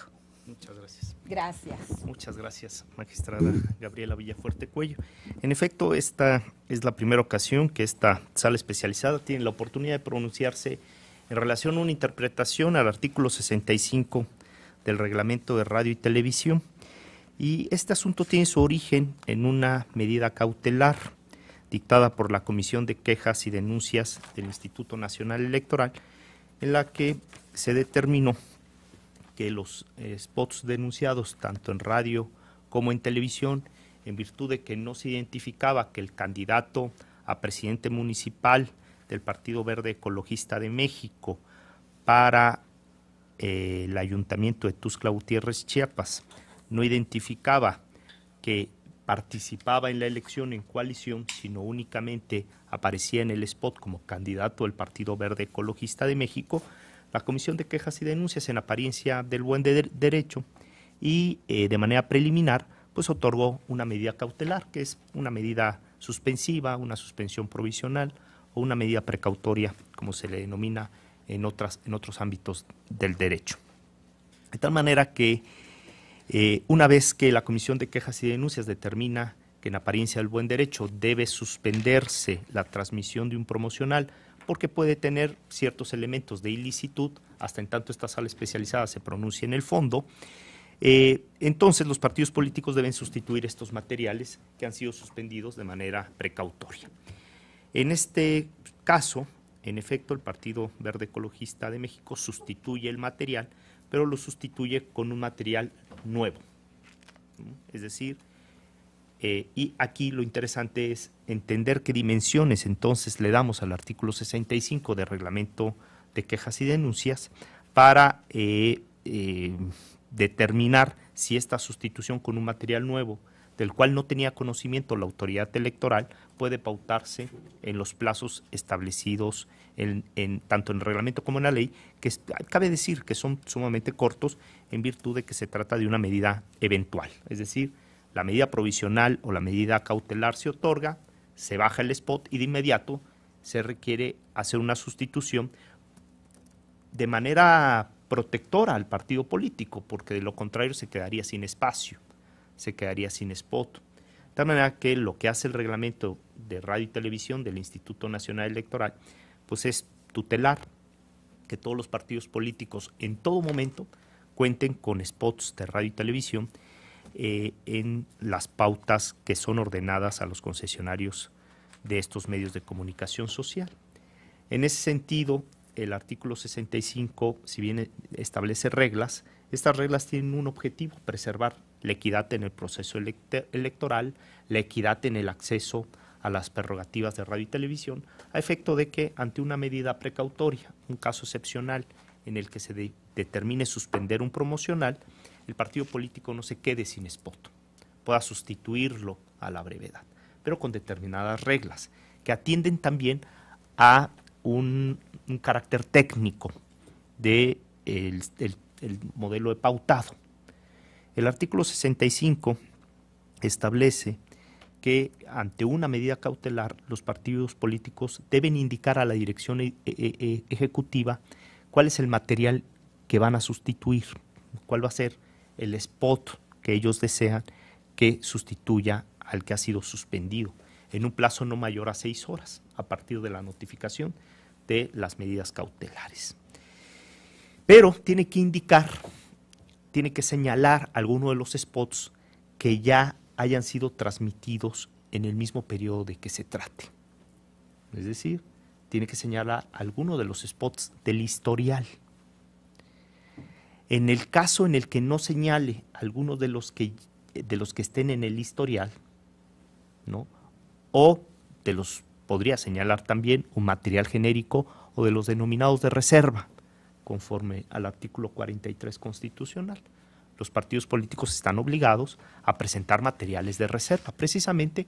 Muchas gracias.
Gracias. Muchas gracias, magistrada Gabriela Villafuerte Cuello. En efecto, esta es la primera ocasión que esta sala especializada tiene la oportunidad de pronunciarse en relación a una interpretación al artículo 65 del reglamento de radio y televisión. Y este asunto tiene su origen en una medida cautelar dictada por la Comisión de Quejas y Denuncias del Instituto Nacional Electoral, en la que se determinó que los eh, spots denunciados tanto en radio como en televisión, en virtud de que no se identificaba que el candidato a presidente municipal del Partido Verde Ecologista de México para eh, el ayuntamiento de Tuscla Gutiérrez, Chiapas, no identificaba que participaba en la elección en coalición, sino únicamente aparecía en el spot como candidato del Partido Verde Ecologista de México, la Comisión de Quejas y Denuncias en apariencia del buen derecho y eh, de manera preliminar pues otorgó una medida cautelar, que es una medida suspensiva, una suspensión provisional o una medida precautoria, como se le denomina en, en otros ámbitos del derecho. De tal manera que eh, una vez que la Comisión de Quejas y Denuncias determina que en apariencia del buen derecho debe suspenderse la transmisión de un promocional porque puede tener ciertos elementos de ilicitud, hasta en tanto esta sala especializada se pronuncie en el fondo, eh, entonces los partidos políticos deben sustituir estos materiales que han sido suspendidos de manera precautoria. En este caso, en efecto, el Partido Verde Ecologista de México sustituye el material pero lo sustituye con un material nuevo. Es decir, eh, y aquí lo interesante es entender qué dimensiones entonces le damos al artículo 65 del reglamento de quejas y denuncias para eh, eh, determinar si esta sustitución con un material nuevo del cual no tenía conocimiento la autoridad electoral, puede pautarse en los plazos establecidos en, tanto en el reglamento como en la ley, que cabe decir que son sumamente cortos en virtud de que se trata de una medida eventual. Es decir, la medida provisional o la medida cautelar se otorga, se baja el spot y de inmediato se requiere hacer una sustitución de manera protectora al partido político, porque de lo contrario se quedaría sin espacio se quedaría sin spot. De tal manera que lo que hace el reglamento de radio y televisión del Instituto Nacional Electoral, pues es tutelar que todos los partidos políticos en todo momento cuenten con spots de radio y televisión eh, en las pautas que son ordenadas a los concesionarios de estos medios de comunicación social. En ese sentido, el artículo 65, si bien eh, establece reglas, estas reglas tienen un objetivo, preservar la equidad en el proceso electoral, la equidad en el acceso a las prerrogativas de radio y televisión, a efecto de que ante una medida precautoria, un caso excepcional en el que se determine suspender un promocional, el partido político no se quede sin spot, pueda sustituirlo a la brevedad, pero con determinadas reglas que atienden también a un, carácter técnico del modelo de pautado el artículo 65 establece que ante una medida cautelar los partidos políticos deben indicar a la dirección e, e, e, ejecutiva cuál es el material que van a sustituir, cuál va a ser el spot que ellos desean que sustituya al que ha sido suspendido en un plazo no mayor a seis horas a partir de la notificación de las medidas cautelares. Pero tiene que indicar tiene que señalar alguno de los spots que ya hayan sido transmitidos en el mismo periodo de que se trate. Es decir, tiene que señalar alguno de los spots del historial. En el caso en el que no señale alguno de los que, de los que estén en el historial, ¿no? o de los podría señalar también un material genérico o de los denominados de reserva conforme al artículo 43 constitucional. Los partidos políticos están obligados a presentar materiales de reserva, precisamente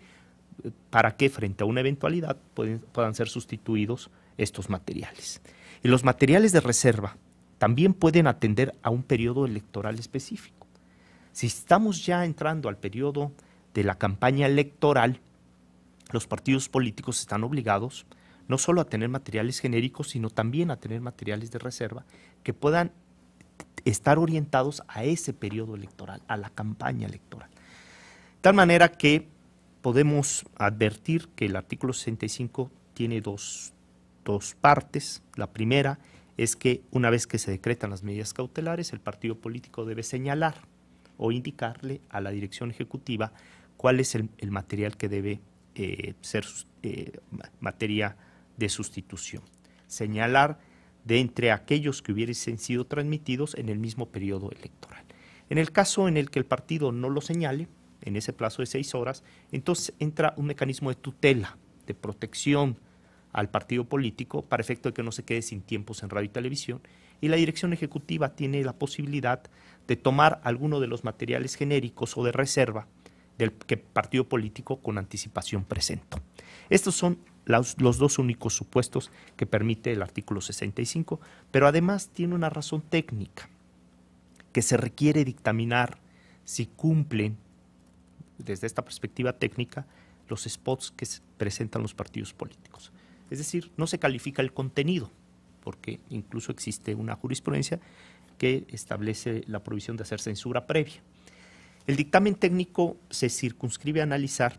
eh, para que frente a una eventualidad puedan ser sustituidos estos materiales. Y los materiales de reserva también pueden atender a un periodo electoral específico. Si estamos ya entrando al periodo de la campaña electoral, los partidos políticos están obligados a no solo a tener materiales genéricos, sino también a tener materiales de reserva que puedan estar orientados a ese periodo electoral, a la campaña electoral. De tal manera que podemos advertir que el artículo 65 tiene dos, partes. La primera es que una vez que se decretan las medidas cautelares, el partido político debe señalar o indicarle a la dirección ejecutiva cuál es el, material que debe eh, ser eh, materia de sustitución, señalar de entre aquellos que hubiesen sido transmitidos en el mismo periodo electoral. En el caso en el que el partido no lo señale, en ese plazo de seis horas, entonces entra un mecanismo de tutela, de protección al partido político para efecto de que no se quede sin tiempos en radio y televisión. Y la dirección ejecutiva tiene la posibilidad de tomar alguno de los materiales genéricos o de reserva del que partido político con anticipación presentó. Estos son los, dos únicos supuestos que permite el artículo 65, pero además tiene una razón técnica, que se requiere dictaminar si cumplen, desde esta perspectiva técnica, los spots que presentan los partidos políticos. Es decir, no se califica el contenido, porque incluso existe una jurisprudencia que establece la prohibición de hacer censura previa. El dictamen técnico se circunscribe a analizar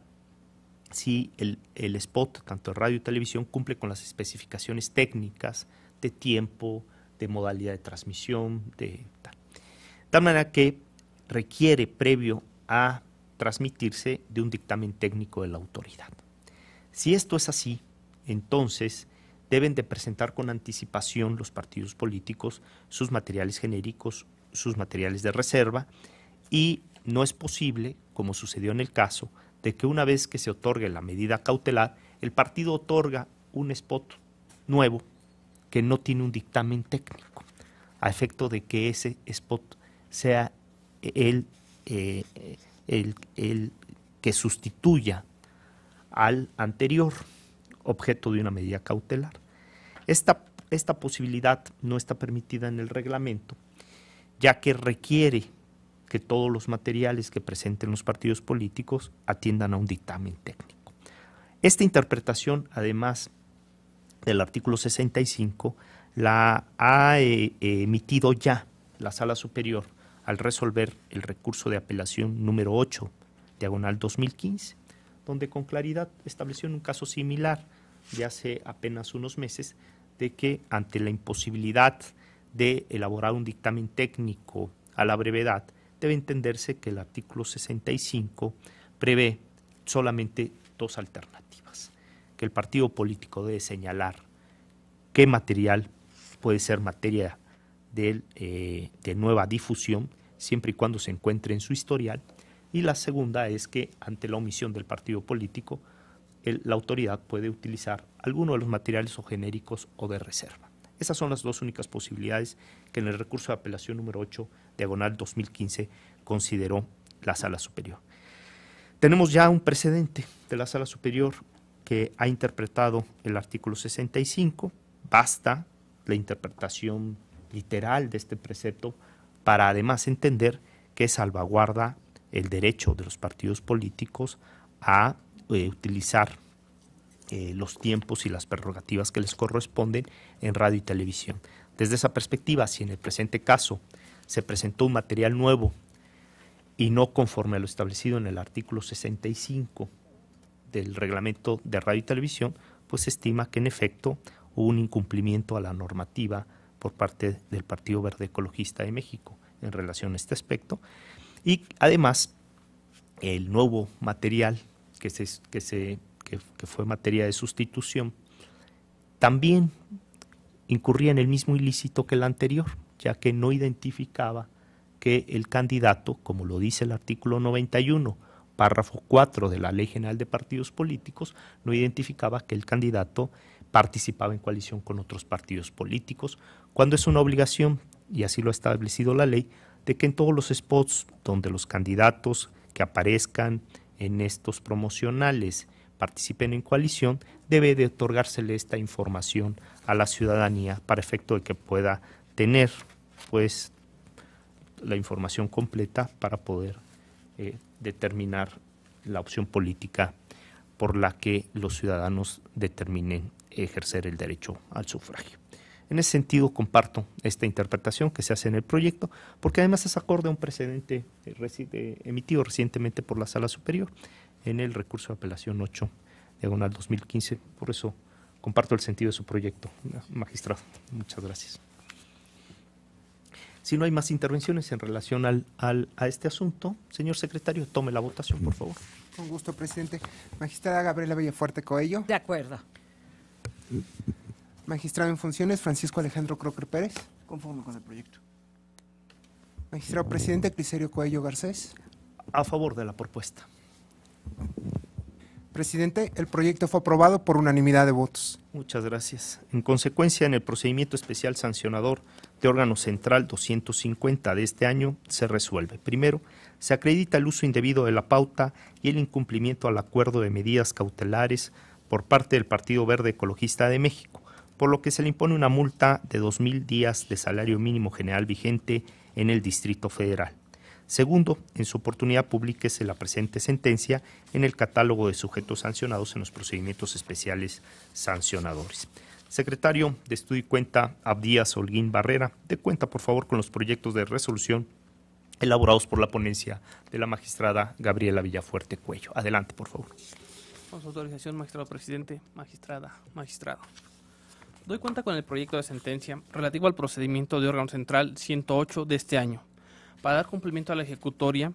si el, spot, tanto radio y televisión, cumple con las especificaciones técnicas de tiempo, de modalidad de transmisión, de tal. De tal manera que requiere previo a transmitirse de un dictamen técnico de la autoridad. Si esto es así, entonces deben de presentar con anticipación los partidos políticos sus materiales genéricos, sus materiales de reserva y no es posible, como sucedió en el caso, de que una vez que se otorgue la medida cautelar, el partido otorga un spot nuevo que no tiene un dictamen técnico, a efecto de que ese spot sea el, eh, el, que sustituya al anterior objeto de una medida cautelar. esta posibilidad no está permitida en el reglamento, ya que requiere que todos los materiales que presenten los partidos políticos atiendan a un dictamen técnico. Esta interpretación, además del artículo 65, la ha eh, emitido ya la Sala Superior al resolver el recurso de apelación número 8, diagonal 2015, donde con claridad estableció en un caso similar de hace apenas unos meses, de que ante la imposibilidad de elaborar un dictamen técnico a la brevedad, debe entenderse que el artículo 65 prevé solamente dos alternativas, que el partido político debe señalar qué material puede ser materia eh, de, nueva difusión, siempre y cuando se encuentre en su historial, y la segunda es que ante la omisión del partido político, la autoridad puede utilizar alguno de los materiales o genéricos o de reserva. Esas son las dos únicas posibilidades que en el recurso de apelación número 8, diagonal 2015, consideró la Sala Superior. Tenemos ya un precedente de la Sala Superior que ha interpretado el artículo 65. Basta la interpretación literal de este precepto para además entender que salvaguarda el derecho de los partidos políticos a eh, utilizar eh, los tiempos y las prerrogativas que les corresponden en radio y televisión. Desde esa perspectiva, si en el presente caso se presentó un material nuevo y no conforme a lo establecido en el artículo 65 del reglamento de radio y televisión, pues se estima que en efecto hubo un incumplimiento a la normativa por parte del Partido Verde Ecologista de México en relación a este aspecto. Y además, el nuevo material que se, que se que, fue materia de sustitución, también incurría en el mismo ilícito que el anterior, ya que no identificaba que el candidato, como lo dice el artículo 91, párrafo 4 de la Ley General de Partidos Políticos, no identificaba que el candidato participaba en coalición con otros partidos políticos, cuando es una obligación, y así lo ha establecido la ley, de que en todos los spots donde los candidatos que aparezcan en estos promocionales participen en coalición, debe de otorgársele esta información a la ciudadanía para efecto de que pueda tener pues la información completa para poder eh, determinar la opción política por la que los ciudadanos determinen ejercer el derecho al sufragio. En ese sentido, comparto esta interpretación que se hace en el proyecto, porque además es acorde a un precedente eh, emitido recientemente por la Sala Superior, en el recurso de apelación 8, diagonal 2015. Por eso comparto el sentido de su proyecto, magistrado. Muchas gracias. Si no hay más intervenciones en relación al, a este asunto,
señor secretario, tome la votación, por favor. Con gusto, presidente. Magistrada Gabriela Villafuerte Coello. De acuerdo. Magistrado en funciones, Francisco Alejandro Crocker Pérez.
Conforme con el proyecto.
Magistrado presidente, Criserio Coello Garcés.
A favor de la propuesta.
Presidente, el proyecto
fue aprobado por unanimidad de votos. Muchas gracias. En consecuencia, en el procedimiento especial sancionador de órgano central 250 de este año se resuelve. Primero, se acredita el uso indebido de la pauta y el incumplimiento al acuerdo de medidas cautelares por parte del Partido Verde Ecologista de México, por lo que se le impone una multa de 2.000 días de salario mínimo general vigente en el Distrito Federal. Segundo, en su oportunidad publíquese la presente sentencia en el catálogo de sujetos sancionados en los procedimientos especiales sancionadores. Secretario de Estudio y Cuenta, Abdías Holguín Barrera, de cuenta por favor con los proyectos de resolución elaborados por la ponencia de la magistrada Gabriela Villafuerte Cuello. Adelante, por favor.
Con su autorización, magistrado presidente, magistrada, magistrado. Doy cuenta con el proyecto de sentencia relativo al procedimiento de órgano central 108 de este año para dar cumplimiento a la ejecutoria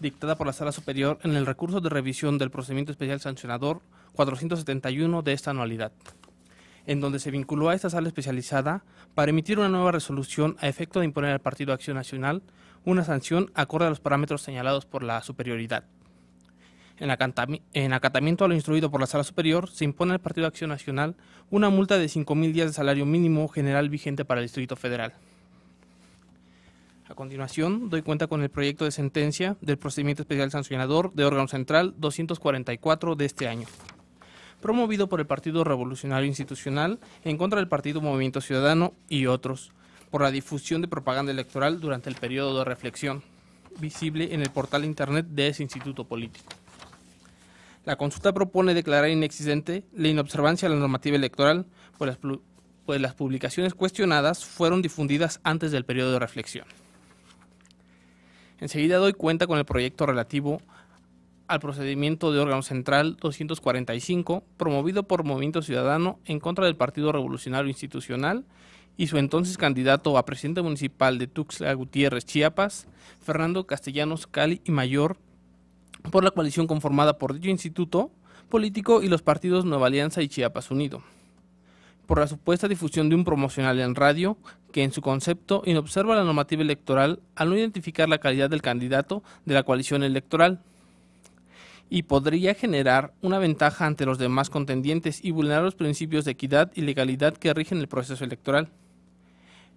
dictada por la Sala Superior en el recurso de revisión del procedimiento especial sancionador 471 de esta anualidad, en donde se vinculó a esta sala especializada para emitir una nueva resolución a efecto de imponer al Partido Acción Nacional una sanción acorde a los parámetros señalados por la superioridad. En, acatamiento a lo instruido por la Sala Superior, se impone al Partido Acción Nacional una multa de 5.000 días de salario mínimo general vigente para el Distrito Federal. A continuación, doy cuenta con el proyecto de sentencia del procedimiento especial sancionador de órgano central 244 de este año promovido por el Partido Revolucionario Institucional en contra del Partido Movimiento Ciudadano y otros, por la difusión de propaganda electoral durante el periodo de reflexión, visible en el portal Internet de ese instituto político. La consulta propone declarar inexistente la inobservancia a la normativa electoral, pues las, pues las publicaciones cuestionadas fueron difundidas antes del periodo de reflexión. Enseguida doy cuenta con el proyecto relativo al procedimiento de órgano central 245, promovido por Movimiento Ciudadano en contra del Partido Revolucionario Institucional y su entonces candidato a presidente municipal de Tuxtla Gutiérrez, Chiapas, Fernando Castellanos Cali y Mayor, por la coalición conformada por dicho instituto político y los partidos Nueva Alianza y Chiapas Unido por la supuesta difusión de un promocional en radio que en su concepto inobserva la normativa electoral al no identificar la calidad del candidato de la coalición electoral y podría generar una ventaja ante los demás contendientes y vulnerar los principios de equidad y legalidad que rigen el proceso electoral.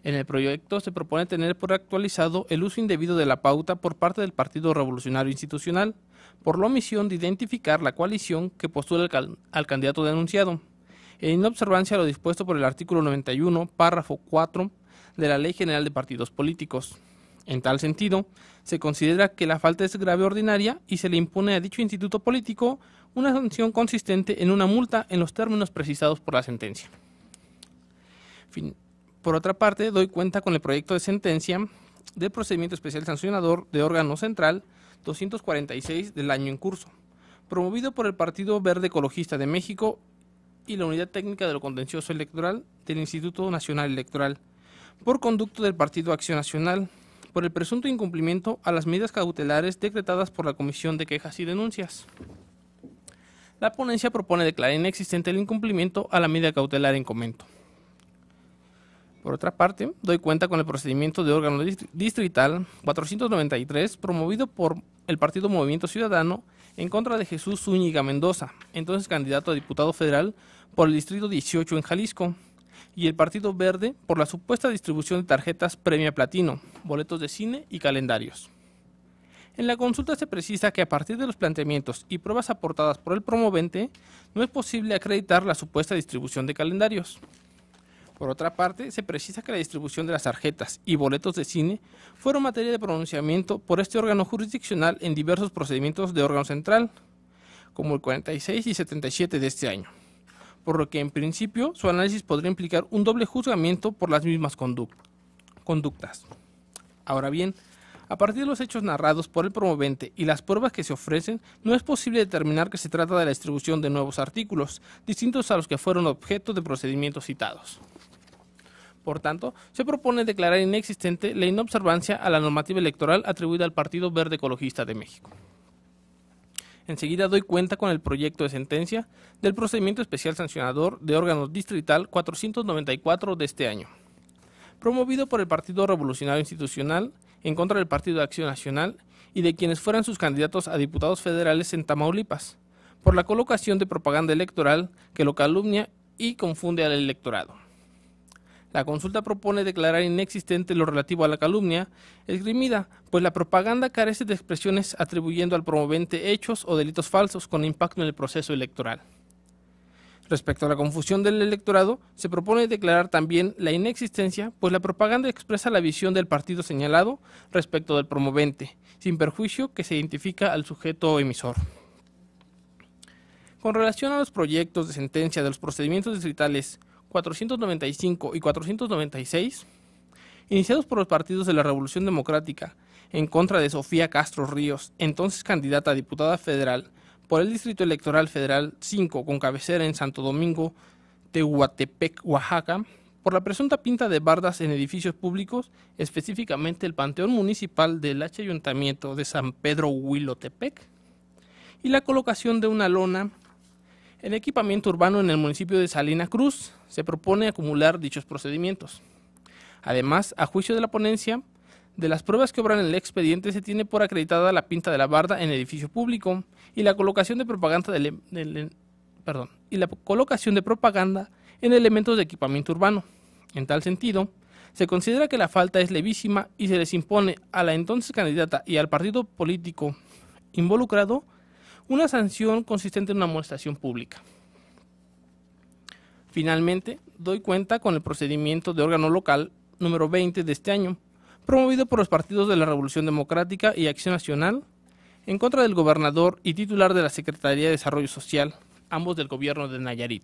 En el proyecto se propone tener por actualizado el uso indebido de la pauta por parte del Partido Revolucionario Institucional, por la omisión de identificar la coalición que postula al, al candidato denunciado en observancia a lo dispuesto por el artículo 91, párrafo 4 de la Ley General de Partidos Políticos. En tal sentido, se considera que la falta es grave ordinaria y se le impone a dicho instituto político una sanción consistente en una multa en los términos precisados por la sentencia. Por otra parte, doy cuenta con el proyecto de sentencia del procedimiento especial sancionador de órgano central 246 del año en curso, promovido por el Partido Verde Ecologista de México y la Unidad Técnica de lo Contencioso Electoral del Instituto Nacional Electoral, por conducto del Partido Acción Nacional, por el presunto incumplimiento a las medidas cautelares decretadas por la Comisión de Quejas y Denuncias. La ponencia propone declarar inexistente el incumplimiento a la medida cautelar en comento. Por otra parte, doy cuenta con el procedimiento de órgano distrital 493 promovido por el Partido Movimiento Ciudadano en contra de Jesús Zúñiga Mendoza, entonces candidato a diputado federal por el Distrito 18 en Jalisco, y el Partido Verde por la supuesta distribución de tarjetas Premia Platino, boletos de cine y calendarios. En la consulta se precisa que a partir de los planteamientos y pruebas aportadas por el promovente, no es posible acreditar la supuesta distribución de calendarios. Por otra parte, se precisa que la distribución de las tarjetas y boletos de cine fueron materia de pronunciamiento por este órgano jurisdiccional en diversos procedimientos de órgano central, como el 46 y 77 de este año, por lo que en principio su análisis podría implicar un doble juzgamiento por las mismas conductas. Ahora bien, a partir de los hechos narrados por el promovente y las pruebas que se ofrecen, no es posible determinar que se trata de la distribución de nuevos artículos, distintos a los que fueron objeto de procedimientos citados. Por tanto, se propone declarar inexistente la inobservancia a la normativa electoral atribuida al Partido Verde Ecologista de México. Enseguida doy cuenta con el proyecto de sentencia del procedimiento especial sancionador de órgano distrital 494 de este año, promovido por el Partido Revolucionario Institucional en contra del Partido de Acción Nacional y de quienes fueran sus candidatos a diputados federales en Tamaulipas, por la colocación de propaganda electoral que lo calumnia y confunde al electorado. La consulta propone declarar inexistente lo relativo a la calumnia esgrimida, pues la propaganda carece de expresiones atribuyendo al promovente hechos o delitos falsos con impacto en el proceso electoral. Respecto a la confusión del electorado, se propone declarar también la inexistencia, pues la propaganda expresa la visión del partido señalado respecto del promovente, sin perjuicio que se identifica al sujeto emisor. Con relación a los proyectos de sentencia de los procedimientos distritales 495 y 496, iniciados por los partidos de la Revolución Democrática en contra de Sofía Castro Ríos, entonces candidata a diputada federal por el Distrito Electoral Federal 5 con cabecera en Santo Domingo, Tehuantepec, Oaxaca, por la presunta pinta de bardas en edificios públicos, específicamente el Panteón Municipal del H Ayuntamiento de San Pedro Huilotepec, y la colocación de una lona el equipamiento urbano en el municipio de Salina Cruz se propone acumular dichos procedimientos. Además, a juicio de la ponencia, de las pruebas que obran el expediente se tiene por acreditada la pinta de la barda en edificio público y la colocación de propaganda em-, em, y la colocación de propaganda en elementos de equipamiento urbano. En tal sentido, se considera que la falta es levísima y se les impone a la entonces candidata y al partido político involucrado una sanción consistente en una amonestación pública. Finalmente, doy cuenta con el procedimiento de órgano local número 20 de este año, promovido por los partidos de la Revolución Democrática y Acción Nacional, en contra del gobernador y titular de la Secretaría de Desarrollo Social, ambos del gobierno de Nayarit,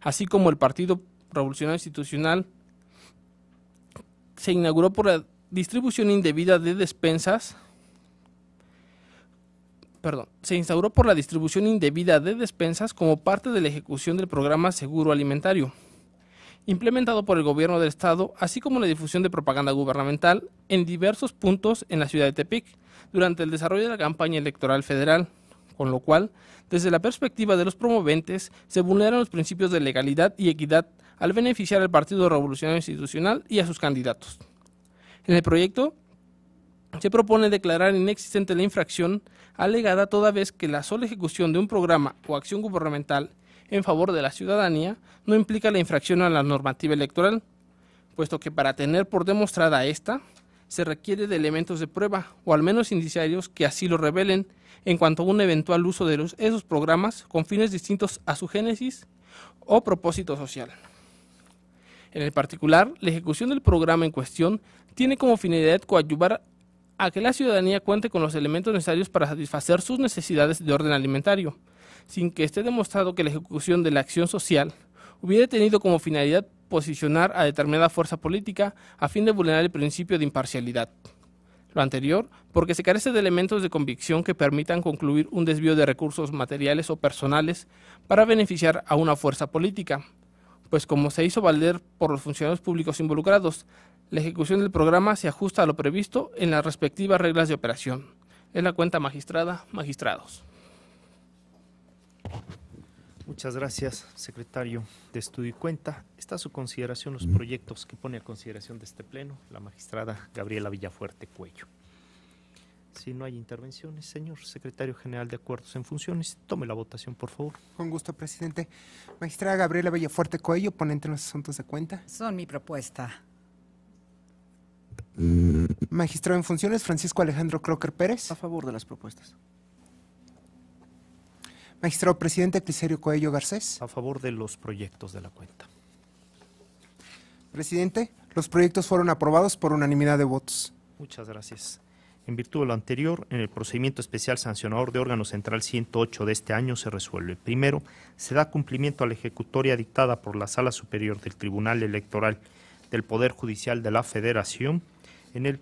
así como el Partido Revolucionario Institucional, se inauguró por la distribución indebida de despensas se instauró por la distribución indebida de despensas como parte de la ejecución del programa Seguro Alimentario, implementado por el gobierno del estado, así como la difusión de propaganda gubernamental en diversos puntos en la ciudad de Tepic durante el desarrollo de la campaña electoral federal, con lo cual, desde la perspectiva de los promoventes, se vulneran los principios de legalidad y equidad al beneficiar al Partido Revolucionario Institucional y a sus candidatos. En el proyecto se propone declarar inexistente la infracción alegada toda vez que la sola ejecución de un programa o acción gubernamental en favor de la ciudadanía no implica la infracción a la normativa electoral, puesto que para tener por demostrada esta, se requiere de elementos de prueba o al menos indiciarios que así lo revelen en cuanto a un eventual uso de esos programas con fines distintos a su génesis o propósito social. En el particular, la ejecución del programa en cuestión tiene como finalidad coadyuvar a que la ciudadanía cuente con los elementos necesarios para satisfacer sus necesidades de orden alimentario, sin que esté demostrado que la ejecución de la acción social hubiera tenido como finalidad posicionar a determinada fuerza política a fin de vulnerar el principio de imparcialidad. Lo anterior, porque se carece de elementos de convicción que permitan concluir un desvío de recursos materiales o personales para beneficiar a una fuerza política, pues como se hizo valer por los funcionarios públicos involucrados, la ejecución del programa se ajusta a lo previsto en las respectivas reglas de operación. Es la cuenta magistrada, magistrados. Muchas
gracias, secretario de Estudio y Cuenta. Está a su consideración los mm. proyectos que pone a consideración de este pleno la magistrada Gabriela Villafuerte Cuello. Si no hay
intervenciones, señor secretario general de Acuerdos en Funciones, tome la votación, por favor. Con gusto, presidente. Magistrada Gabriela Villafuerte Cuello, ponente en los asuntos de cuenta. Son mi propuesta. Magistrado en funciones, Francisco Alejandro Crocker Pérez. A favor de las propuestas. Magistrado presidente Cliserio Coello Garcés. A favor de los proyectos de la cuenta. Presidente, los proyectos fueron aprobados por unanimidad de votos. Muchas gracias. En virtud de lo anterior,
en el procedimiento especial sancionador de órgano central 108 de este año se resuelve. Primero, se da cumplimiento a la ejecutoria dictada por la Sala Superior del Tribunal Electoral del Poder Judicial de la Federación en el,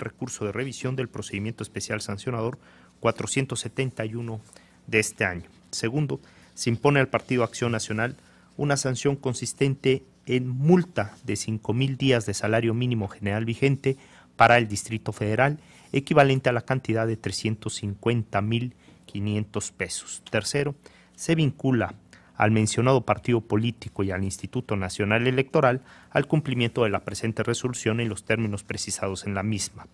recurso de revisión del procedimiento especial sancionador 471 de este año. Segundo, se impone al Partido Acción Nacional una sanción consistente en multa de 5.000 días de salario mínimo general vigente para el Distrito Federal, equivalente a la cantidad de 350.500 pesos. Tercero, se vincula al mencionado partido político y al Instituto Nacional Electoral al cumplimiento de la presente resolución en los términos precisados en la misma.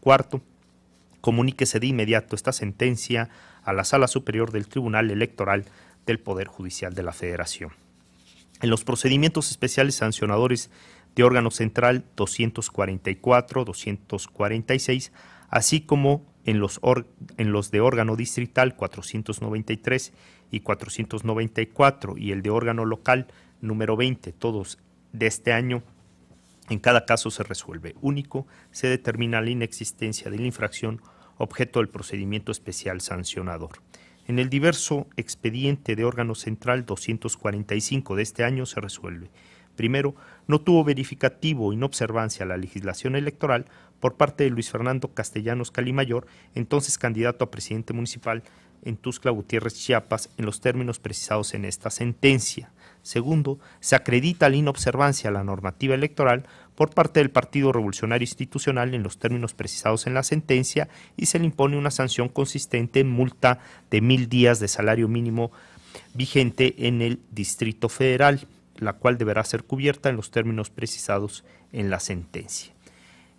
Cuarto, comuníquese de inmediato esta sentencia a la Sala Superior del Tribunal Electoral del Poder Judicial de la Federación. En los procedimientos especiales sancionadores de órgano central 244, 246, así como en los, en los de órgano distrital 493 y 494 y el de órgano local número 20, todos de este año. En cada caso se resuelve único, se determina la inexistencia de la infracción objeto del procedimiento especial sancionador. En el diverso expediente de órgano central 245 de este año se resuelve. Primero, no tuvo verificativo inobservancia a la legislación electoral por parte de Luis Fernando Castellanos Calimayor, entonces candidato a presidente municipal en Tuscla Gutiérrez, Chiapas, en los términos precisados en esta sentencia. Segundo, se acredita la inobservancia a la normativa electoral por parte del Partido Revolucionario Institucional en los términos precisados en la sentencia y se le impone una sanción consistente en multa de mil días de salario mínimo vigente en el Distrito Federal, la cual deberá ser cubierta en los términos precisados en la sentencia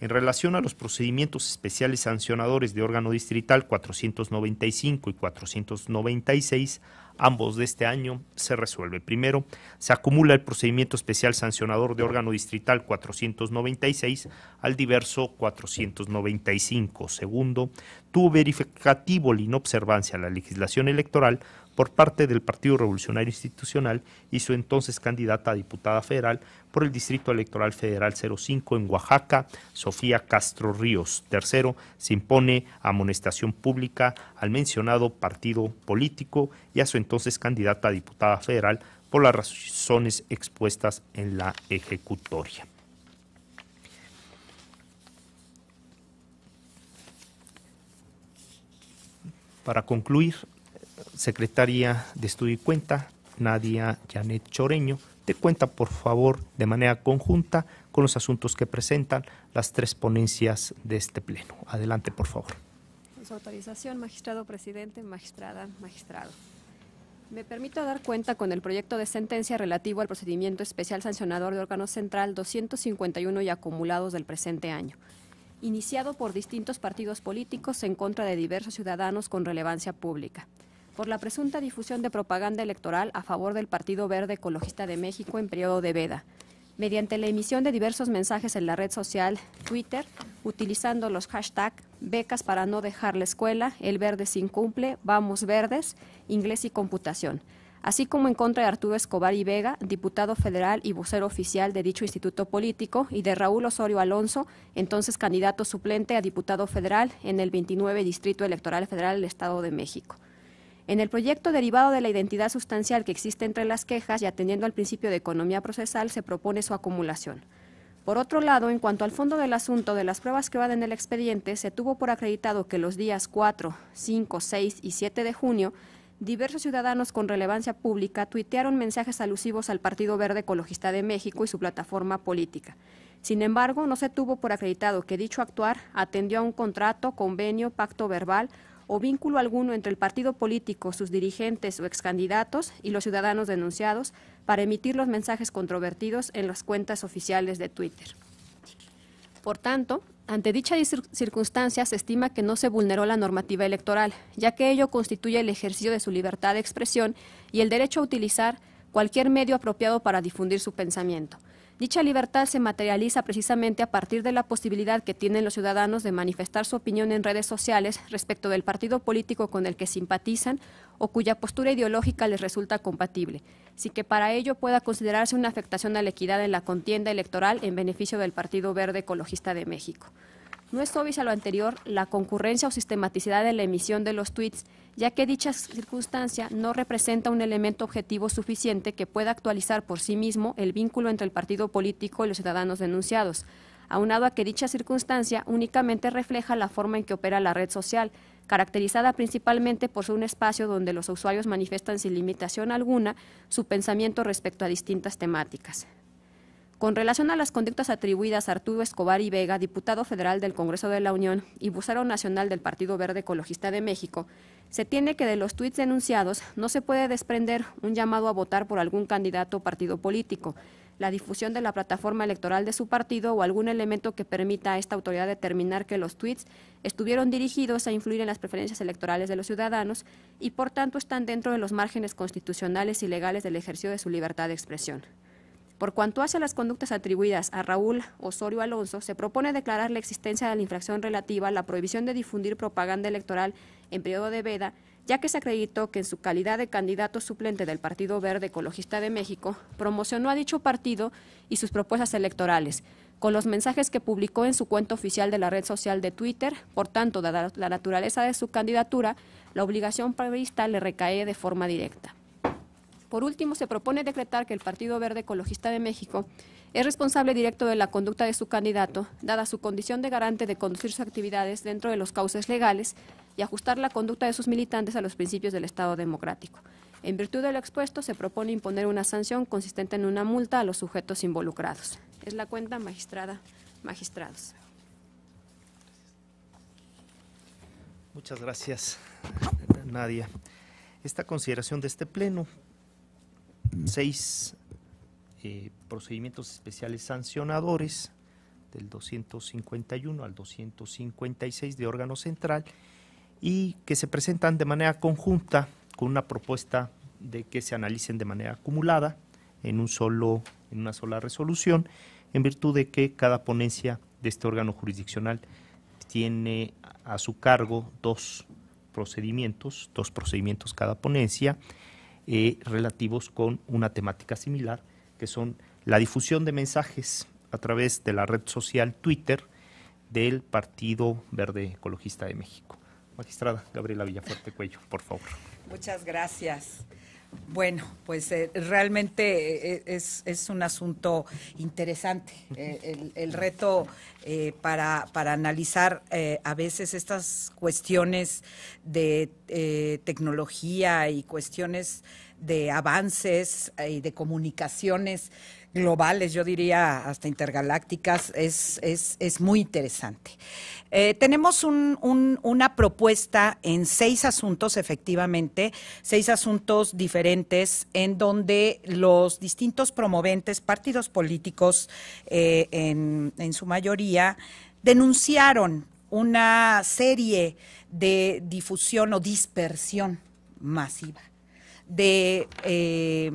en relación a los procedimientos especiales sancionadores de órgano distrital 495 y 496, ambos de este año, se resuelve. Primero, se acumula el procedimiento especial sancionador de órgano distrital 496 al diverso 495. Segundo, tuvo verificativo la inobservancia a la legislación electoral por parte del Partido Revolucionario Institucional y su entonces candidata a diputada federal por el Distrito Electoral Federal 05 en Oaxaca, Sofía Castro Ríos. Tercero, se impone amonestación pública al mencionado partido político y a su entonces candidata a diputada federal por las razones expuestas en la ejecutoria. Para concluir, secretaria de Estudio y Cuenta, Nadia Janet Choreño, te cuenta, por favor, de manera conjunta con los asuntos que presentan las tres ponencias de este Pleno. Adelante, por favor.
Con su autorización, magistrado presidente, magistrada, magistrado. Me permito dar cuenta con el proyecto de sentencia relativo al procedimiento especial sancionador de órgano central 251 y acumulados del presente año, iniciado por distintos partidos políticos en contra de diversos ciudadanos con relevancia pública por la presunta difusión de propaganda electoral a favor del Partido Verde Ecologista de México en periodo de veda, mediante la emisión de diversos mensajes en la red social Twitter, utilizando los hashtags becas para no dejar la escuela, el verde sin cumple, vamos verdes, inglés y computación, así como en contra de Arturo Escobar y Vega, diputado federal y vocero oficial de dicho instituto político, y de Raúl Osorio Alonso, entonces candidato suplente a diputado federal en el 29 Distrito Electoral Federal del Estado de México. En el proyecto derivado de la identidad sustancial que existe entre las quejas y atendiendo al principio de economía procesal, se propone su acumulación. Por otro lado, en cuanto al fondo del asunto de las pruebas que van en el expediente, se tuvo por acreditado que los días 4, 5, 6 y 7 de junio, diversos ciudadanos con relevancia pública tuitearon mensajes alusivos al Partido Verde Ecologista de México y su plataforma política. Sin embargo, no se tuvo por acreditado que dicho actuar atendió a un contrato, convenio, pacto verbal o vínculo alguno entre el partido político, sus dirigentes o excandidatos y los ciudadanos denunciados para emitir los mensajes controvertidos en las cuentas oficiales de Twitter. Por tanto, ante dicha circunstancia se estima que no se vulneró la normativa electoral, ya que ello constituye el ejercicio de su libertad de expresión y el derecho a utilizar cualquier medio apropiado para difundir su pensamiento. Dicha libertad se materializa precisamente a partir de la posibilidad que tienen los ciudadanos de manifestar su opinión en redes sociales respecto del partido político con el que simpatizan o cuya postura ideológica les resulta compatible, sin que para ello pueda considerarse una afectación a la equidad en la contienda electoral en beneficio del Partido Verde Ecologista de México. No es obvio a lo anterior la concurrencia o sistematicidad de la emisión de los tweets ya que dicha circunstancia no representa un elemento objetivo suficiente que pueda actualizar por sí mismo el vínculo entre el partido político y los ciudadanos denunciados, aunado a que dicha circunstancia únicamente refleja la forma en que opera la red social, caracterizada principalmente por ser un espacio donde los usuarios manifiestan sin limitación alguna su pensamiento respecto a distintas temáticas. Con relación a las conductas atribuidas a Arturo Escobar y Vega, diputado federal del Congreso de la Unión y vocero nacional del Partido Verde Ecologista de México, se tiene que de los tuits denunciados no se puede desprender un llamado a votar por algún candidato o partido político, la difusión de la plataforma electoral de su partido o algún elemento que permita a esta autoridad determinar que los tuits estuvieron dirigidos a influir en las preferencias electorales de los ciudadanos y por tanto están dentro de los márgenes constitucionales y legales del ejercicio de su libertad de expresión. Por cuanto hace las conductas atribuidas a Raúl Osorio Alonso, se propone declarar la existencia de la infracción relativa a la prohibición de difundir propaganda electoral en periodo de veda, ya que se acreditó que en su calidad de candidato suplente del Partido Verde Ecologista de México, promocionó a dicho partido y sus propuestas electorales, con los mensajes que publicó en su cuenta oficial de la red social de Twitter. Por tanto, dada la naturaleza de su candidatura, la obligación prevista le recae de forma directa. Por último, se propone decretar que el Partido Verde Ecologista de México es responsable directo de la conducta de su candidato, dada su condición de garante de conducir sus actividades dentro de los cauces legales y ajustar la conducta de sus militantes a los principios del Estado democrático. En virtud de lo expuesto, se propone imponer una sanción consistente en una multa a los sujetos involucrados. Es la cuenta magistrada, magistrados.
Muchas gracias, Nadia. Esta consideración de este pleno, seis eh, procedimientos especiales sancionadores del 251 al 256 de órgano central y que se presentan de manera conjunta con una propuesta de que se analicen de manera acumulada en, un solo, en una sola resolución, en virtud de que cada ponencia de este órgano jurisdiccional tiene a su cargo dos procedimientos, dos procedimientos cada ponencia, eh, relativos con una temática similar, que son la difusión de mensajes a través de la red social Twitter del Partido Verde Ecologista de México. Magistrada Gabriela Villafuerte Cuello, por favor.
Muchas gracias. Bueno, pues eh, realmente eh, eh, es, un asunto interesante. el, reto para, analizar a veces estas cuestiones de tecnología y cuestiones de avances y de comunicaciones globales, yo diría hasta intergalácticas, es, muy interesante. Eh, tenemos una propuesta en seis asuntos, efectivamente, seis asuntos diferentes, en donde los distintos promoventes, partidos políticos eh, en, su mayoría, denunciaron una serie de difusión o dispersión masiva de eh,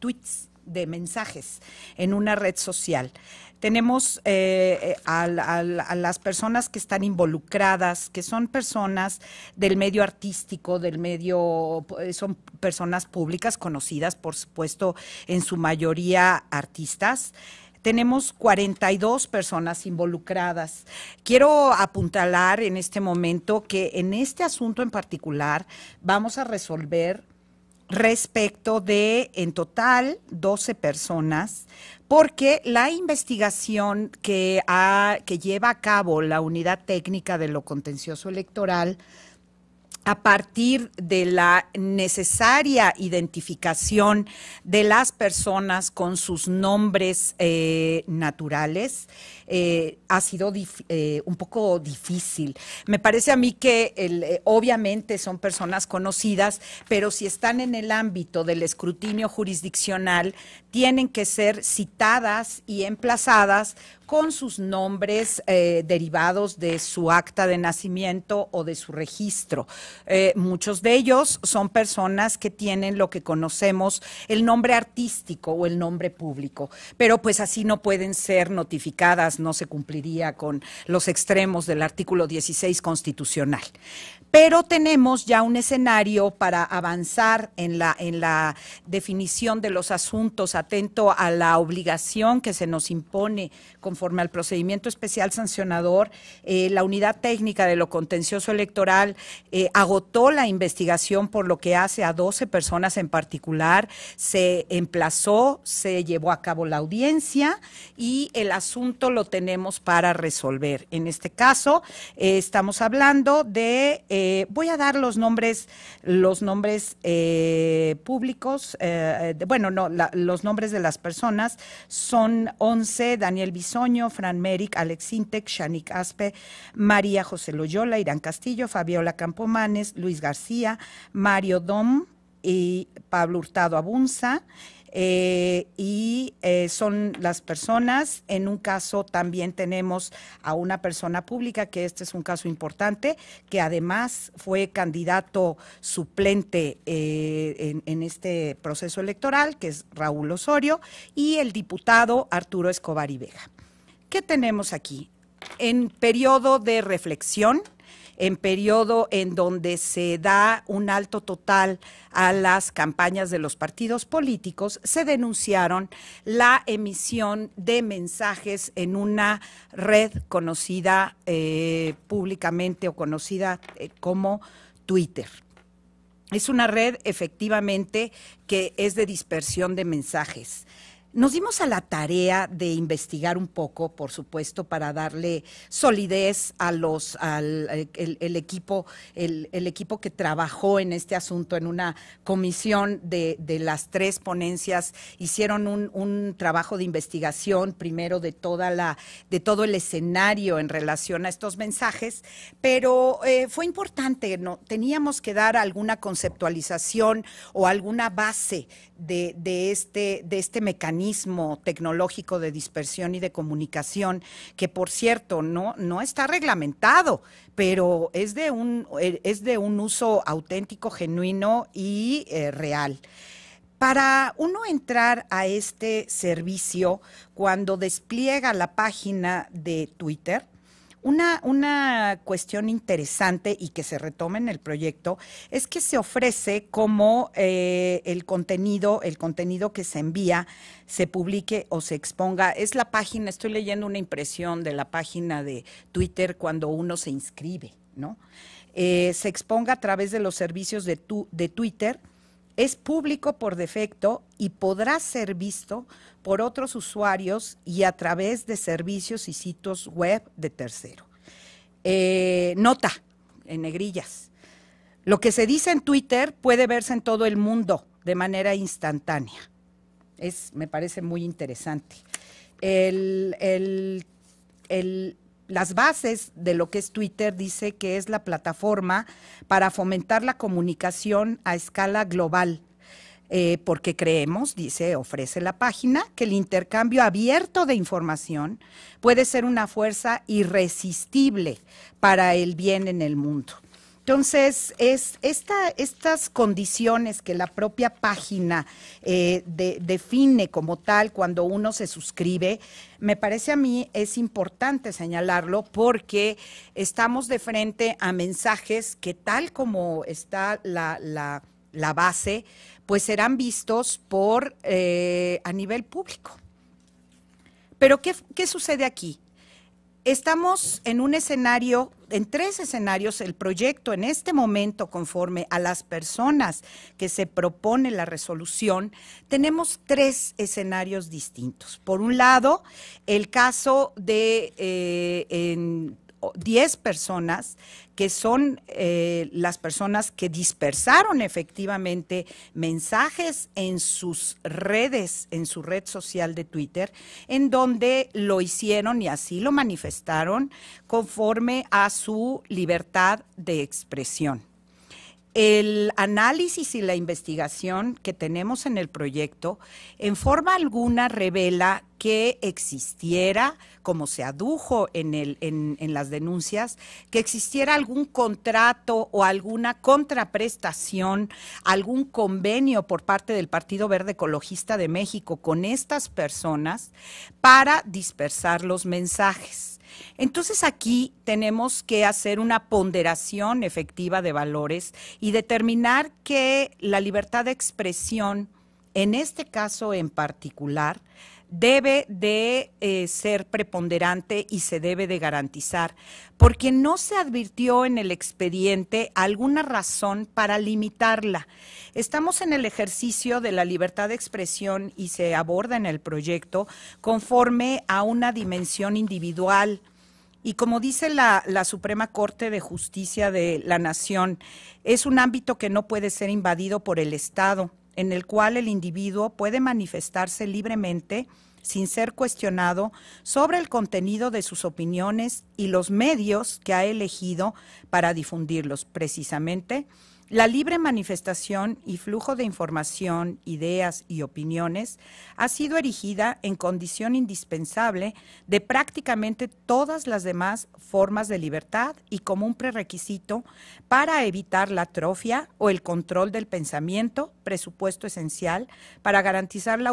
tweets de mensajes en una red social. Tenemos eh, eh, a, a, las personas que están involucradas, que son personas del medio artístico, del medio, eh, son personas públicas conocidas, por supuesto, en su mayoría artistas tenemos 42 personas involucradas. Quiero apuntalar en este momento que en este asunto en particular vamos a resolver respecto de, en total, 12 personas, porque la investigación que, que lleva a cabo la Unidad Técnica de lo Contencioso Electoral a partir de la necesaria identificación de las personas con sus nombres eh, naturales, eh, ha sido eh, un poco difícil. Me parece a mí que obviamente son personas conocidas, pero si están en el ámbito del escrutinio jurisdiccional, tienen que ser citadas y emplazadas con sus nombres eh, derivados de su acta de nacimiento o de su registro. Eh, muchos de ellos son personas que tienen lo que conocemos el nombre artístico o el nombre público, pero pues así no pueden ser notificadas, no se cumpliría con los extremos del artículo 16 constitucional pero tenemos ya un escenario para avanzar en la, en la definición de los asuntos, atento a la obligación que se nos impone conforme al procedimiento especial sancionador. Eh, la unidad técnica de lo contencioso electoral eh, agotó la investigación por lo que hace a 12 personas en particular, se emplazó, se llevó a cabo la audiencia y el asunto lo tenemos para resolver. En este caso, eh, estamos hablando de eh, voy a dar los nombres, los nombres eh, públicos, eh, bueno, no, los nombres de las personas son 11, Daniel Bisoño, Fran Merrick, Alex Intec, Shanik Aspe, María José Loyola, Irán Castillo, Fabiola Campomanes, Luis García, Mario Dom y Pablo Hurtado Abunza, eh, y eh, son las personas. En un caso también tenemos a una persona pública, que este es un caso importante, que además fue candidato suplente eh, en, en este proceso electoral, que es Raúl Osorio, y el diputado Arturo Escobar y Vega. ¿Qué tenemos aquí? En periodo de reflexión, en periodo en donde se da un alto total a las campañas de los partidos políticos, se denunciaron la emisión de mensajes en una red conocida eh, públicamente o conocida eh, como Twitter. Es una red efectivamente que es de dispersión de mensajes. Nos dimos a la tarea de investigar un poco, por supuesto, para darle solidez a al eh, equipo, el, equipo que trabajó en este asunto en una comisión de, las tres ponencias. Hicieron un, trabajo de investigación, primero de toda la, de todo el escenario en relación a estos mensajes, pero eh, fue importante, ¿no? Teníamos que dar alguna conceptualización o alguna base de, este, de este mecanismo tecnológico de dispersión y de comunicación, que por cierto no, no está reglamentado, pero es de un, eh, es de un uso auténtico, genuino y eh, real. Para uno entrar a este servicio, cuando despliega la página de Twitter, una, una cuestión interesante y que se retoma en el proyecto es que se ofrece como eh, el contenido, el contenido que se envía, se publique o se exponga. Es la página, estoy leyendo una impresión de la página de Twitter cuando uno se inscribe, ¿no? Eh, se exponga a través de los servicios de, de Twitter es público por defecto y podrá ser visto por otros usuarios y a través de servicios y sitios web de tercero. Eh, nota, en negrillas. Lo que se dice en Twitter puede verse en todo el mundo de manera instantánea. Es, me parece muy interesante. el las bases de lo que es Twitter dice que es la plataforma para fomentar la comunicación a escala global. Eh, porque creemos, dice, ofrece la página, que el intercambio abierto de información puede ser una fuerza irresistible para el bien en el mundo. Entonces, es estas condiciones que la propia página eh, define como tal cuando uno se suscribe, me parece a mí es importante señalarlo porque estamos de frente a mensajes que tal como está la, la, base, pues serán vistos por eh, a nivel público. Pero ¿qué sucede aquí? Estamos en un escenario, en tres escenarios, el proyecto en este momento, conforme a las personas que se propone la resolución, tenemos tres escenarios distintos. Por un lado, el caso de eh, 10 personas que son eh, las personas que dispersaron efectivamente mensajes en sus redes, en su red social de Twitter, en donde lo hicieron y así lo manifestaron conforme a su libertad de expresión el análisis y la investigación que tenemos en el proyecto en forma alguna revela que existiera, como se adujo en, las denuncias, que existiera algún contrato o alguna contraprestación, algún convenio por parte del Partido Verde Ecologista de México con estas personas para dispersar los mensajes. Entonces aquí tenemos que hacer una ponderación efectiva de valores y determinar que la libertad de expresión, en este caso en particular, debe de eh, ser preponderante y se debe de garantizar, porque no se advirtió en el expediente alguna razón para limitarla. Estamos en el ejercicio de la libertad de expresión y se aborda en el proyecto conforme a una dimensión individual. Y como dice la, Suprema Corte de Justicia de la Nación, es un ámbito que no puede ser invadido por el Estado en el cual el individuo puede manifestarse libremente sin ser cuestionado sobre el contenido de sus opiniones y los medios que ha elegido para difundirlos. Precisamente, la libre manifestación y flujo de información, ideas y opiniones ha sido erigida en condición indispensable de prácticamente todas las demás formas de libertad y como un prerequisito para evitar la atrofia o el control del pensamiento presupuesto esencial para garantizar la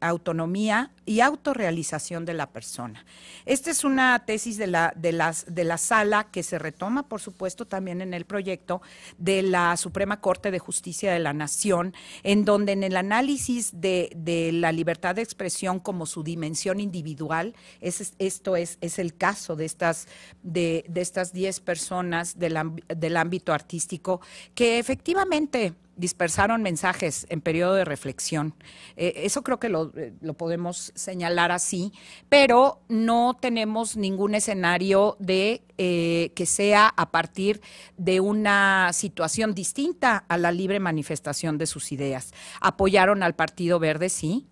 autonomía y autorrealización de la persona. Esta es una tesis de la, de, de la sala que se retoma, por supuesto, también en el proyecto de la Suprema Corte de Justicia de la Nación, en donde en el análisis de, la libertad de expresión como su dimensión individual, es, esto es, es el caso de estas, de, estas personas del, del ámbito artístico, que efectivamente dispersaron mensajes en periodo de reflexión. Eh, eso creo que eh, lo, podemos señalar así, pero no tenemos ningún escenario de eh, que sea a partir de una situación distinta a la libre manifestación de sus ideas. Apoyaron al Partido Verde, sí,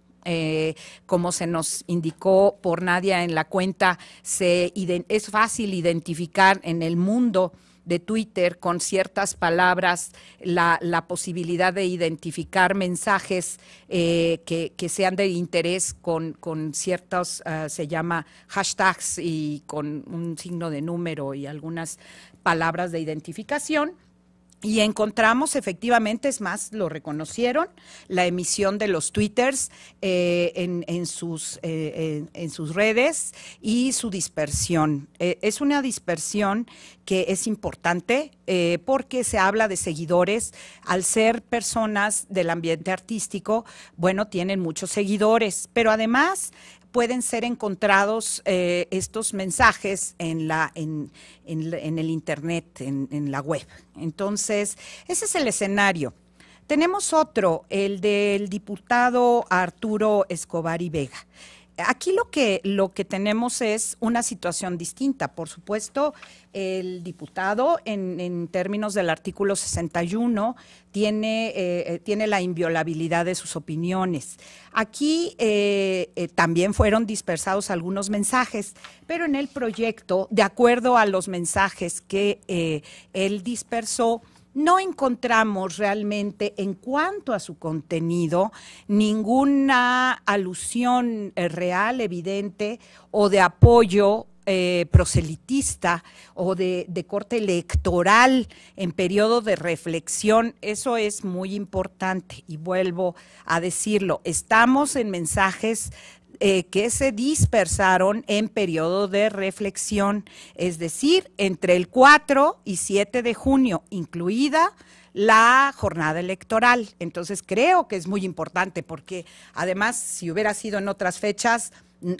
como se nos indicó por Nadia en la cuenta, se es fácil identificar en el mundo de Twitter con ciertas palabras, la, la posibilidad de identificar mensajes eh, que, sean de interés con, ciertos, eh, se llama hashtags y con un signo de número y algunas palabras de identificación y encontramos, efectivamente, es más, lo reconocieron, la emisión de los twitters eh, en, sus, eh, en, sus redes y su dispersión. Eh, es una dispersión que es importante porque se habla de seguidores. Al ser personas del ambiente artístico, bueno, tienen muchos seguidores, pero además pueden ser encontrados eh, estos mensajes en, la, en, en, en el Internet, en, la web. Entonces, ese es el escenario. Tenemos otro, el del diputado Arturo Escobar y Vega aquí lo que, lo que tenemos es una situación distinta. Por supuesto, el diputado, en, términos del artículo 61, tiene, eh, eh, tiene la inviolabilidad de sus opiniones. Aquí eh, también fueron dispersados algunos mensajes, pero en el proyecto, de acuerdo a los mensajes que él dispersó, no encontramos realmente en cuanto a su contenido ninguna alusión eh, real, evidente o de apoyo eh, proselitista o de, de, corte electoral en periodo de reflexión. Eso es muy importante y vuelvo a decirlo. Estamos en mensajes eh, que se dispersaron en periodo de reflexión, es decir, entre el 4 y 7 de junio, incluida la jornada electoral. Entonces creo que es muy importante porque además si hubiera sido en otras fechas,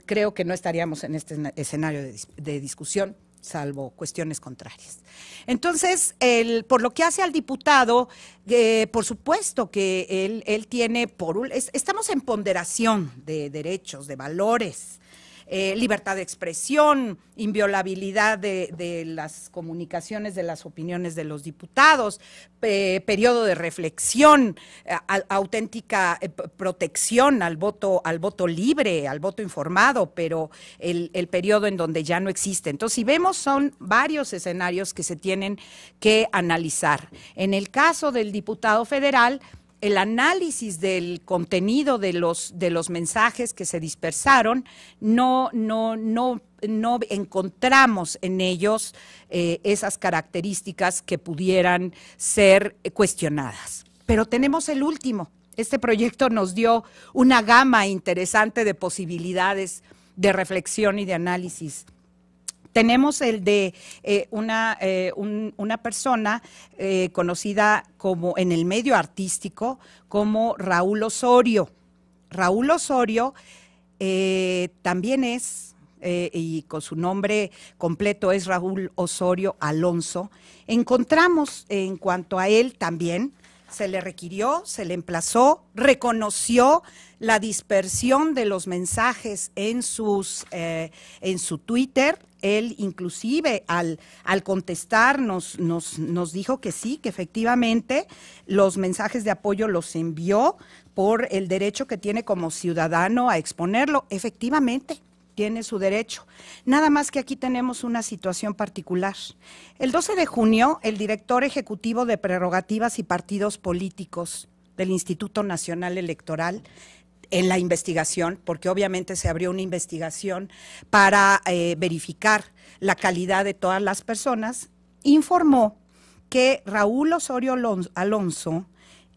creo que no estaríamos en este escenario de discusión salvo cuestiones contrarias. Entonces, el, por lo que hace al diputado, eh, por supuesto que él, él tiene, por estamos en ponderación de derechos, de valores, eh, libertad de expresión, inviolabilidad de, las comunicaciones, de las opiniones de los diputados, periodo de reflexión, eh, auténtica eh, protección al voto, al voto libre, al voto informado, pero el, el periodo en donde ya no existe. Entonces, si vemos, son varios escenarios que se tienen que analizar. En el caso del diputado federal, el análisis del contenido de los, de los mensajes que se dispersaron, no, no, no, no encontramos en ellos eh, esas características que pudieran ser cuestionadas. Pero tenemos el último. Este proyecto nos dio una gama interesante de posibilidades de reflexión y de análisis tenemos el de eh, eh, una, persona eh, conocida como en el medio artístico como Raúl Osorio. Raúl Osorio también es, y con su nombre completo es Raúl Osorio Alonso. Encontramos en cuanto a él también se le requirió, se le emplazó, reconoció la dispersión de los mensajes en, sus, eh, en su Twitter. Él inclusive al, al contestar nos, nos, nos dijo que sí, que efectivamente los mensajes de apoyo los envió por el derecho que tiene como ciudadano a exponerlo. Efectivamente, tiene su derecho. Nada más que aquí tenemos una situación particular. El 12 de junio, el director ejecutivo de prerrogativas y partidos políticos del Instituto Nacional Electoral en la investigación, porque obviamente se abrió una investigación para eh, verificar la calidad de todas las personas, informó que Raúl Osorio Alonso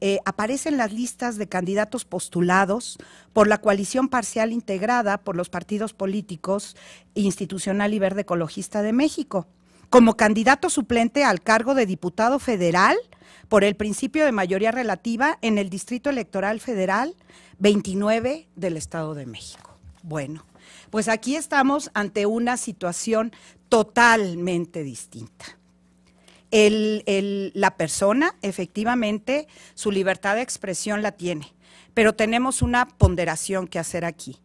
eh, aparecen las listas de candidatos postulados por la coalición parcial integrada por los partidos políticos Institucional y Verde Ecologista de México, como candidato suplente al cargo de diputado federal por el principio de mayoría relativa en el Distrito Electoral Federal 29 del Estado de México. Bueno, pues aquí estamos ante una situación totalmente distinta la persona efectivamente su libertad de expresión la tiene, pero tenemos una ponderación que hacer aquí.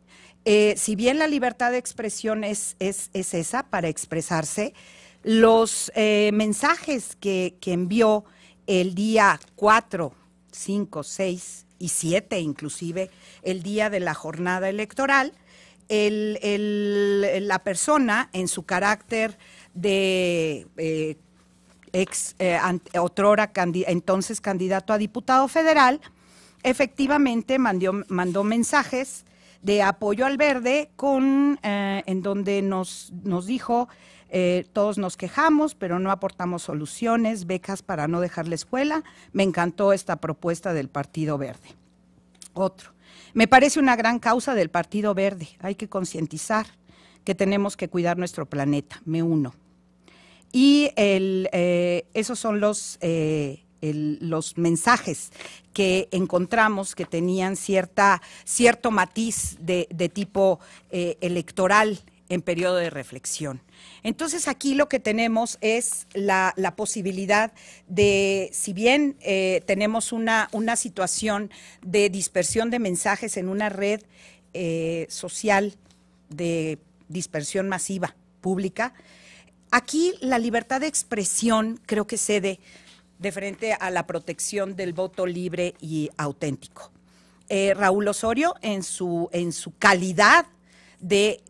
Eh, si bien la libertad de expresión es, es, esa para expresarse, los eh, mensajes que, envió el día 4, 5, 6 y 7, inclusive el día de la jornada electoral, la persona en su carácter de eh, ex eh, otrora entonces candidato a diputado federal, efectivamente mandó mensajes de apoyo al verde con eh, en donde nos, nos dijo eh, todos nos quejamos, pero no aportamos soluciones, becas para no dejar la escuela. Me encantó esta propuesta del Partido Verde. Otro. Me parece una gran causa del Partido Verde. Hay que concientizar que tenemos que cuidar nuestro planeta. Me uno. Y eh, esos son los, eh, los mensajes que encontramos que tenían cierta, cierto matiz de, de tipo eh, electoral en periodo de reflexión. Entonces aquí lo que tenemos es la, la posibilidad de, si bien tenemos una, una, situación de dispersión de mensajes en una red social de dispersión masiva pública, Aquí la libertad de expresión creo que cede de frente a la protección del voto libre y auténtico. Eh, Raúl Osorio, en su, en su calidad de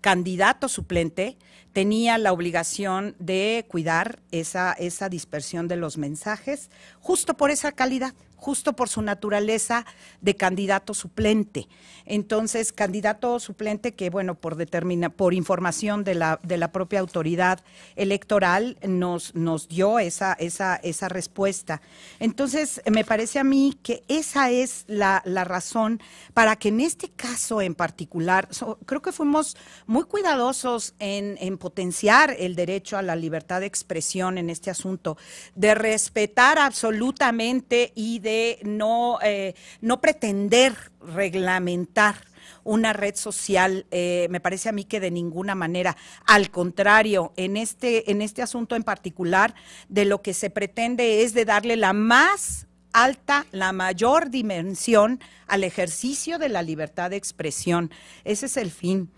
candidato suplente, tenía la obligación de cuidar esa, esa dispersión de los mensajes, justo por esa calidad justo por su naturaleza de candidato suplente. Entonces, candidato suplente que, bueno, por, determina, por información de la, de la propia autoridad electoral nos, nos dio esa, esa, esa respuesta. Entonces, me parece a mí que esa es la, la razón para que en este caso en particular, creo que fuimos muy cuidadosos en, en potenciar el derecho a la libertad de expresión en este asunto, de respetar absolutamente y de de no, eh, no pretender reglamentar una red social, eh, me parece a mí que de ninguna manera. Al contrario, en este, en este asunto en particular, de lo que se pretende es de darle la más alta, la mayor dimensión al ejercicio de la libertad de expresión. Ese es el fin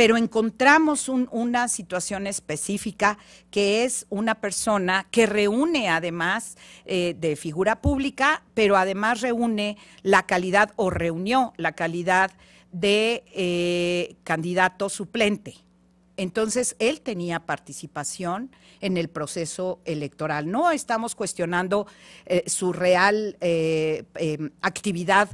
pero encontramos una situación específica que es una persona que reúne además eh, de figura pública, pero además reúne la calidad o reunió la calidad de eh, candidato suplente. Entonces, él tenía participación en el proceso electoral. No estamos cuestionando eh, su real em, actividad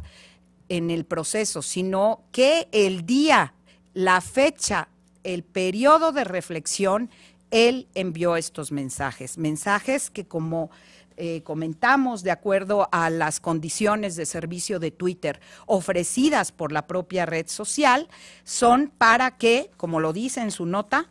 en el proceso, sino que el día la fecha, el periodo de reflexión, él envió estos mensajes, mensajes que como eh, comentamos de acuerdo a las condiciones de servicio de Twitter ofrecidas por la propia red social, son para que, como lo dice en su nota,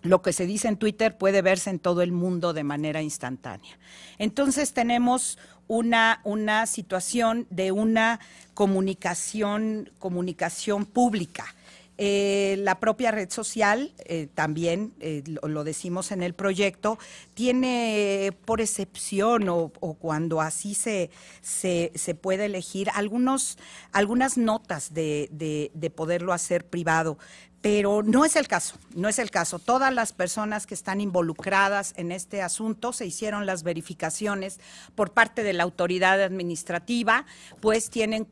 lo que se dice en Twitter puede verse en todo el mundo de manera instantánea. Entonces tenemos una, una situación de una comunicación, comunicación pública eh, la propia red social, eh, también eh, lo, decimos en el proyecto, tiene por excepción o, cuando así se, se, puede elegir algunos, algunas notas de, de poderlo hacer privado. Pero no es el caso, no es el caso. Todas las personas que están involucradas en este asunto se hicieron las verificaciones por parte de la autoridad administrativa, pues tienen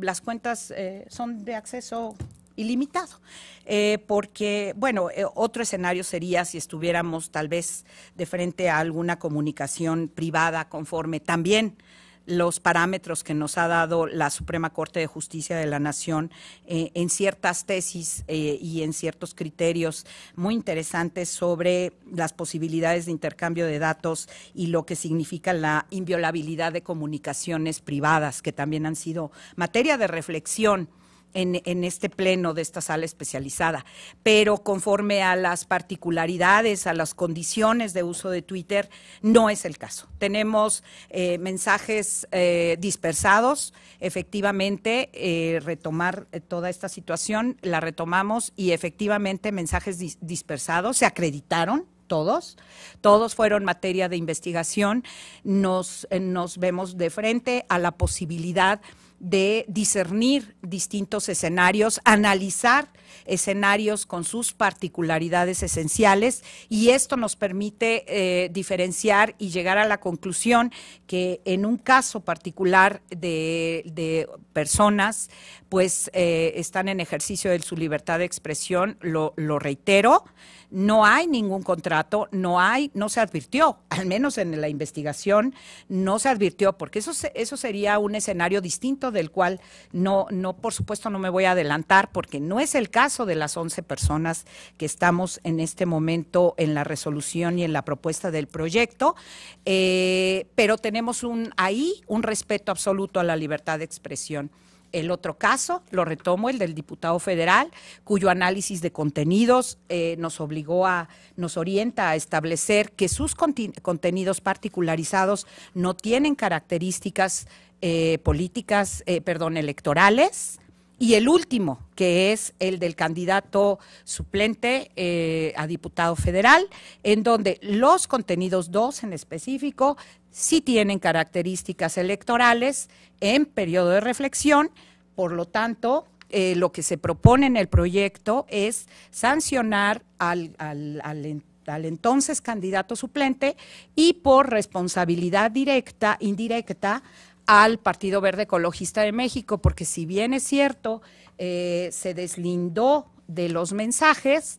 las cuentas, son de acceso ilimitado. Eh, porque, bueno, eh, otro escenario sería si estuviéramos tal vez de frente a alguna comunicación privada conforme también los parámetros que nos ha dado la Suprema Corte de Justicia de la Nación eh, en ciertas tesis y en ciertos criterios muy interesantes sobre las posibilidades de intercambio de datos y lo que significa la inviolabilidad de comunicaciones privadas, que también han sido materia de reflexión en, este pleno de esta sala especializada. Pero conforme a las particularidades, a las condiciones de uso de Twitter, no es el caso. Tenemos eh, mensajes eh, dispersados, efectivamente, eh, retomar toda esta situación, la retomamos y efectivamente mensajes dispersados se acreditaron todos. Todos fueron materia de investigación. Nos, nos, vemos de frente a la posibilidad de discernir distintos escenarios, analizar escenarios con sus particularidades esenciales y esto nos permite eh, diferenciar y llegar a la conclusión que en un caso particular de, personas pues eh, están en ejercicio de su libertad de expresión, lo reitero, no hay ningún contrato, no hay, no se advirtió, al menos en la investigación no se advirtió, porque eso, eso sería un escenario distinto del cual no, no, por supuesto no me voy a adelantar, porque no es el caso de las 11 personas que estamos en este momento en la resolución y en la propuesta del proyecto, eh, pero tenemos un, ahí un respeto absoluto a la libertad de expresión el otro caso, lo retomo, el del diputado federal, cuyo análisis de contenidos eh, nos obligó a, nos orienta a establecer que sus contenidos particularizados no tienen características eh, políticas, eh, perdón, electorales y el último, que es el del candidato suplente eh, a diputado federal, en donde los contenidos dos en específico sí tienen características electorales en periodo de reflexión, por lo tanto, eh, lo que se propone en el proyecto es sancionar al, al, entonces candidato suplente y por responsabilidad directa, indirecta, al Partido Verde Ecologista de México, porque si bien es cierto, eh, se deslindó de los mensajes,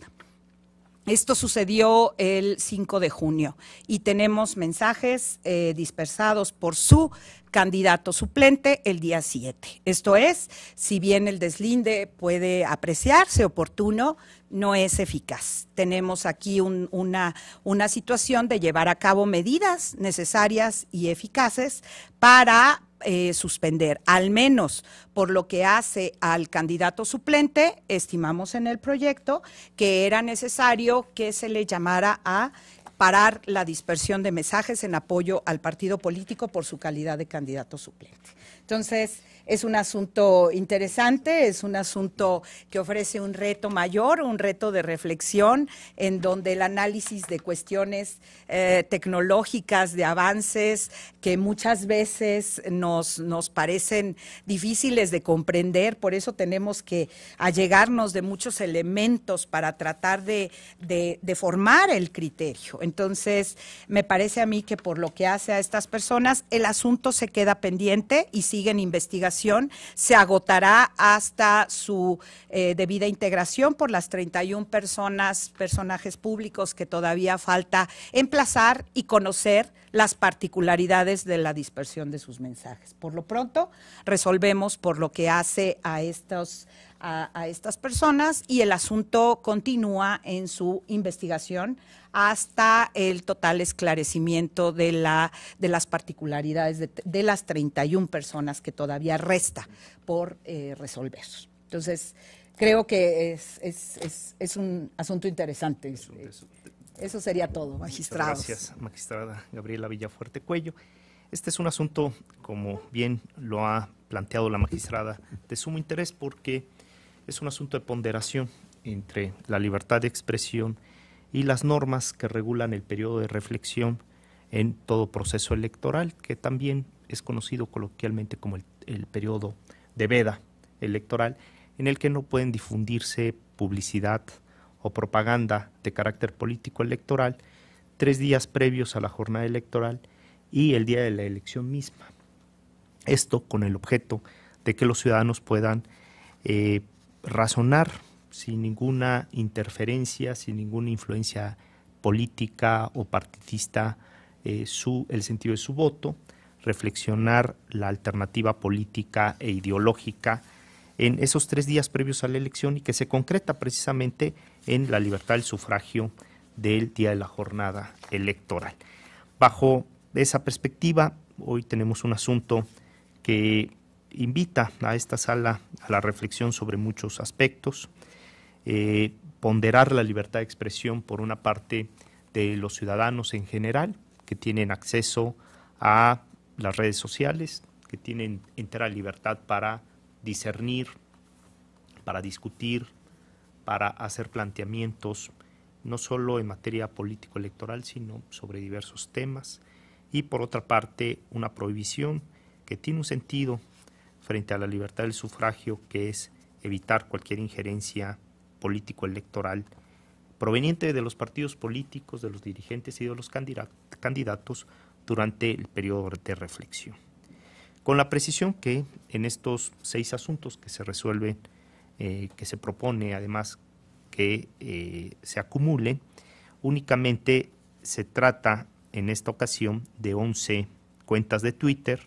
esto sucedió el 5 de junio y tenemos mensajes eh, dispersados por su candidato suplente el día 7. Esto es, si bien el deslinde puede apreciarse oportuno, no es eficaz. Tenemos aquí una, una situación de llevar a cabo medidas necesarias y eficaces para eh, suspender, al menos por lo que hace al candidato suplente, estimamos en el proyecto que era necesario que se le llamara a parar la dispersión de mensajes en apoyo al partido político por su calidad de candidato suplente. Entonces, es un asunto interesante, es un asunto que ofrece un reto mayor, un reto de reflexión, en donde el análisis de cuestiones eh, tecnológicas, de avances que muchas veces nos, nos parecen difíciles de comprender, por eso tenemos que allegarnos de muchos elementos para tratar de, de formar el criterio. Entonces, me parece a mí que por lo que hace a estas personas, el asunto se queda pendiente y siguen investigaciones se agotará hasta su eh, debida integración por las 31 personas, personajes públicos que todavía falta emplazar y conocer las particularidades de la dispersión de sus mensajes. Por lo pronto, resolvemos por lo que hace a, estos, a, estas personas y el asunto continúa en su investigación hasta el total esclarecimiento de, la, de las particularidades de, las 31 personas que todavía resta por eh, resolver. Entonces, creo que es, es, es, es un asunto interesante. Eso sería todo, magistrados. gracias,
magistrada Gabriela Villafuerte Cuello. Este es un asunto, como bien lo ha planteado la magistrada, de sumo interés porque es un asunto de ponderación entre la libertad de expresión y las normas que regulan el periodo de reflexión en todo proceso electoral, que también es conocido coloquialmente como el, el periodo de veda electoral, en el que no pueden difundirse publicidad, o propaganda de carácter político electoral tres días previos a la jornada electoral y el día de la elección misma. Esto con el objeto de que los ciudadanos puedan eh, razonar sin ninguna interferencia, sin ninguna influencia política o partidista eh, su, el sentido de su voto, reflexionar la alternativa política e ideológica en esos tres días previos a la elección y que se concreta precisamente en la libertad del sufragio del día de la jornada electoral. Bajo esa perspectiva, hoy tenemos un asunto que invita a esta sala a la reflexión sobre muchos aspectos, eh, ponderar la libertad de expresión por una parte de los ciudadanos en general, que tienen acceso a las redes sociales, que tienen entera libertad para discernir, para discutir, para hacer planteamientos, no solo en materia político-electoral, sino sobre diversos temas. Y por otra parte, una prohibición que tiene un sentido frente a la libertad del sufragio, que es evitar cualquier injerencia político-electoral proveniente de los partidos políticos, de los dirigentes y de los candidatos durante el periodo de reflexión con la precisión que en estos seis asuntos que se resuelven, eh, que se propone además que eh, se acumulen, únicamente se trata en esta ocasión de 11 cuentas de Twitter,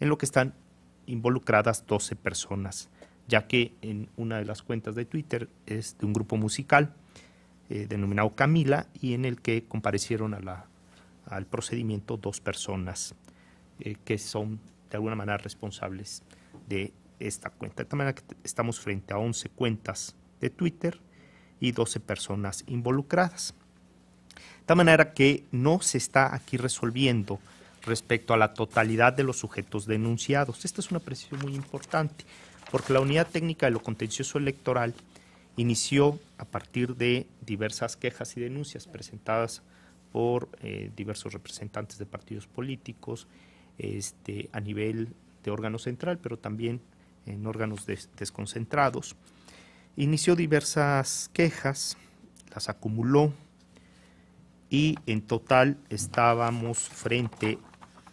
en lo que están involucradas 12 personas, ya que en una de las cuentas de Twitter es de un grupo musical eh, denominado Camila y en el que comparecieron al procedimiento dos personas que son de alguna manera responsables de esta cuenta. De tal manera que estamos frente a 11 cuentas de Twitter y 12 personas involucradas. De tal manera que no se está aquí resolviendo respecto a la totalidad de los sujetos denunciados. Esta es una precisión muy importante, porque la Unidad Técnica de lo Contencioso Electoral inició a partir de diversas quejas y denuncias presentadas por eh, diversos representantes de partidos políticos, este, a nivel de órgano central, pero también en órganos desconcentrados. Inició diversas quejas, las acumuló y en total estábamos frente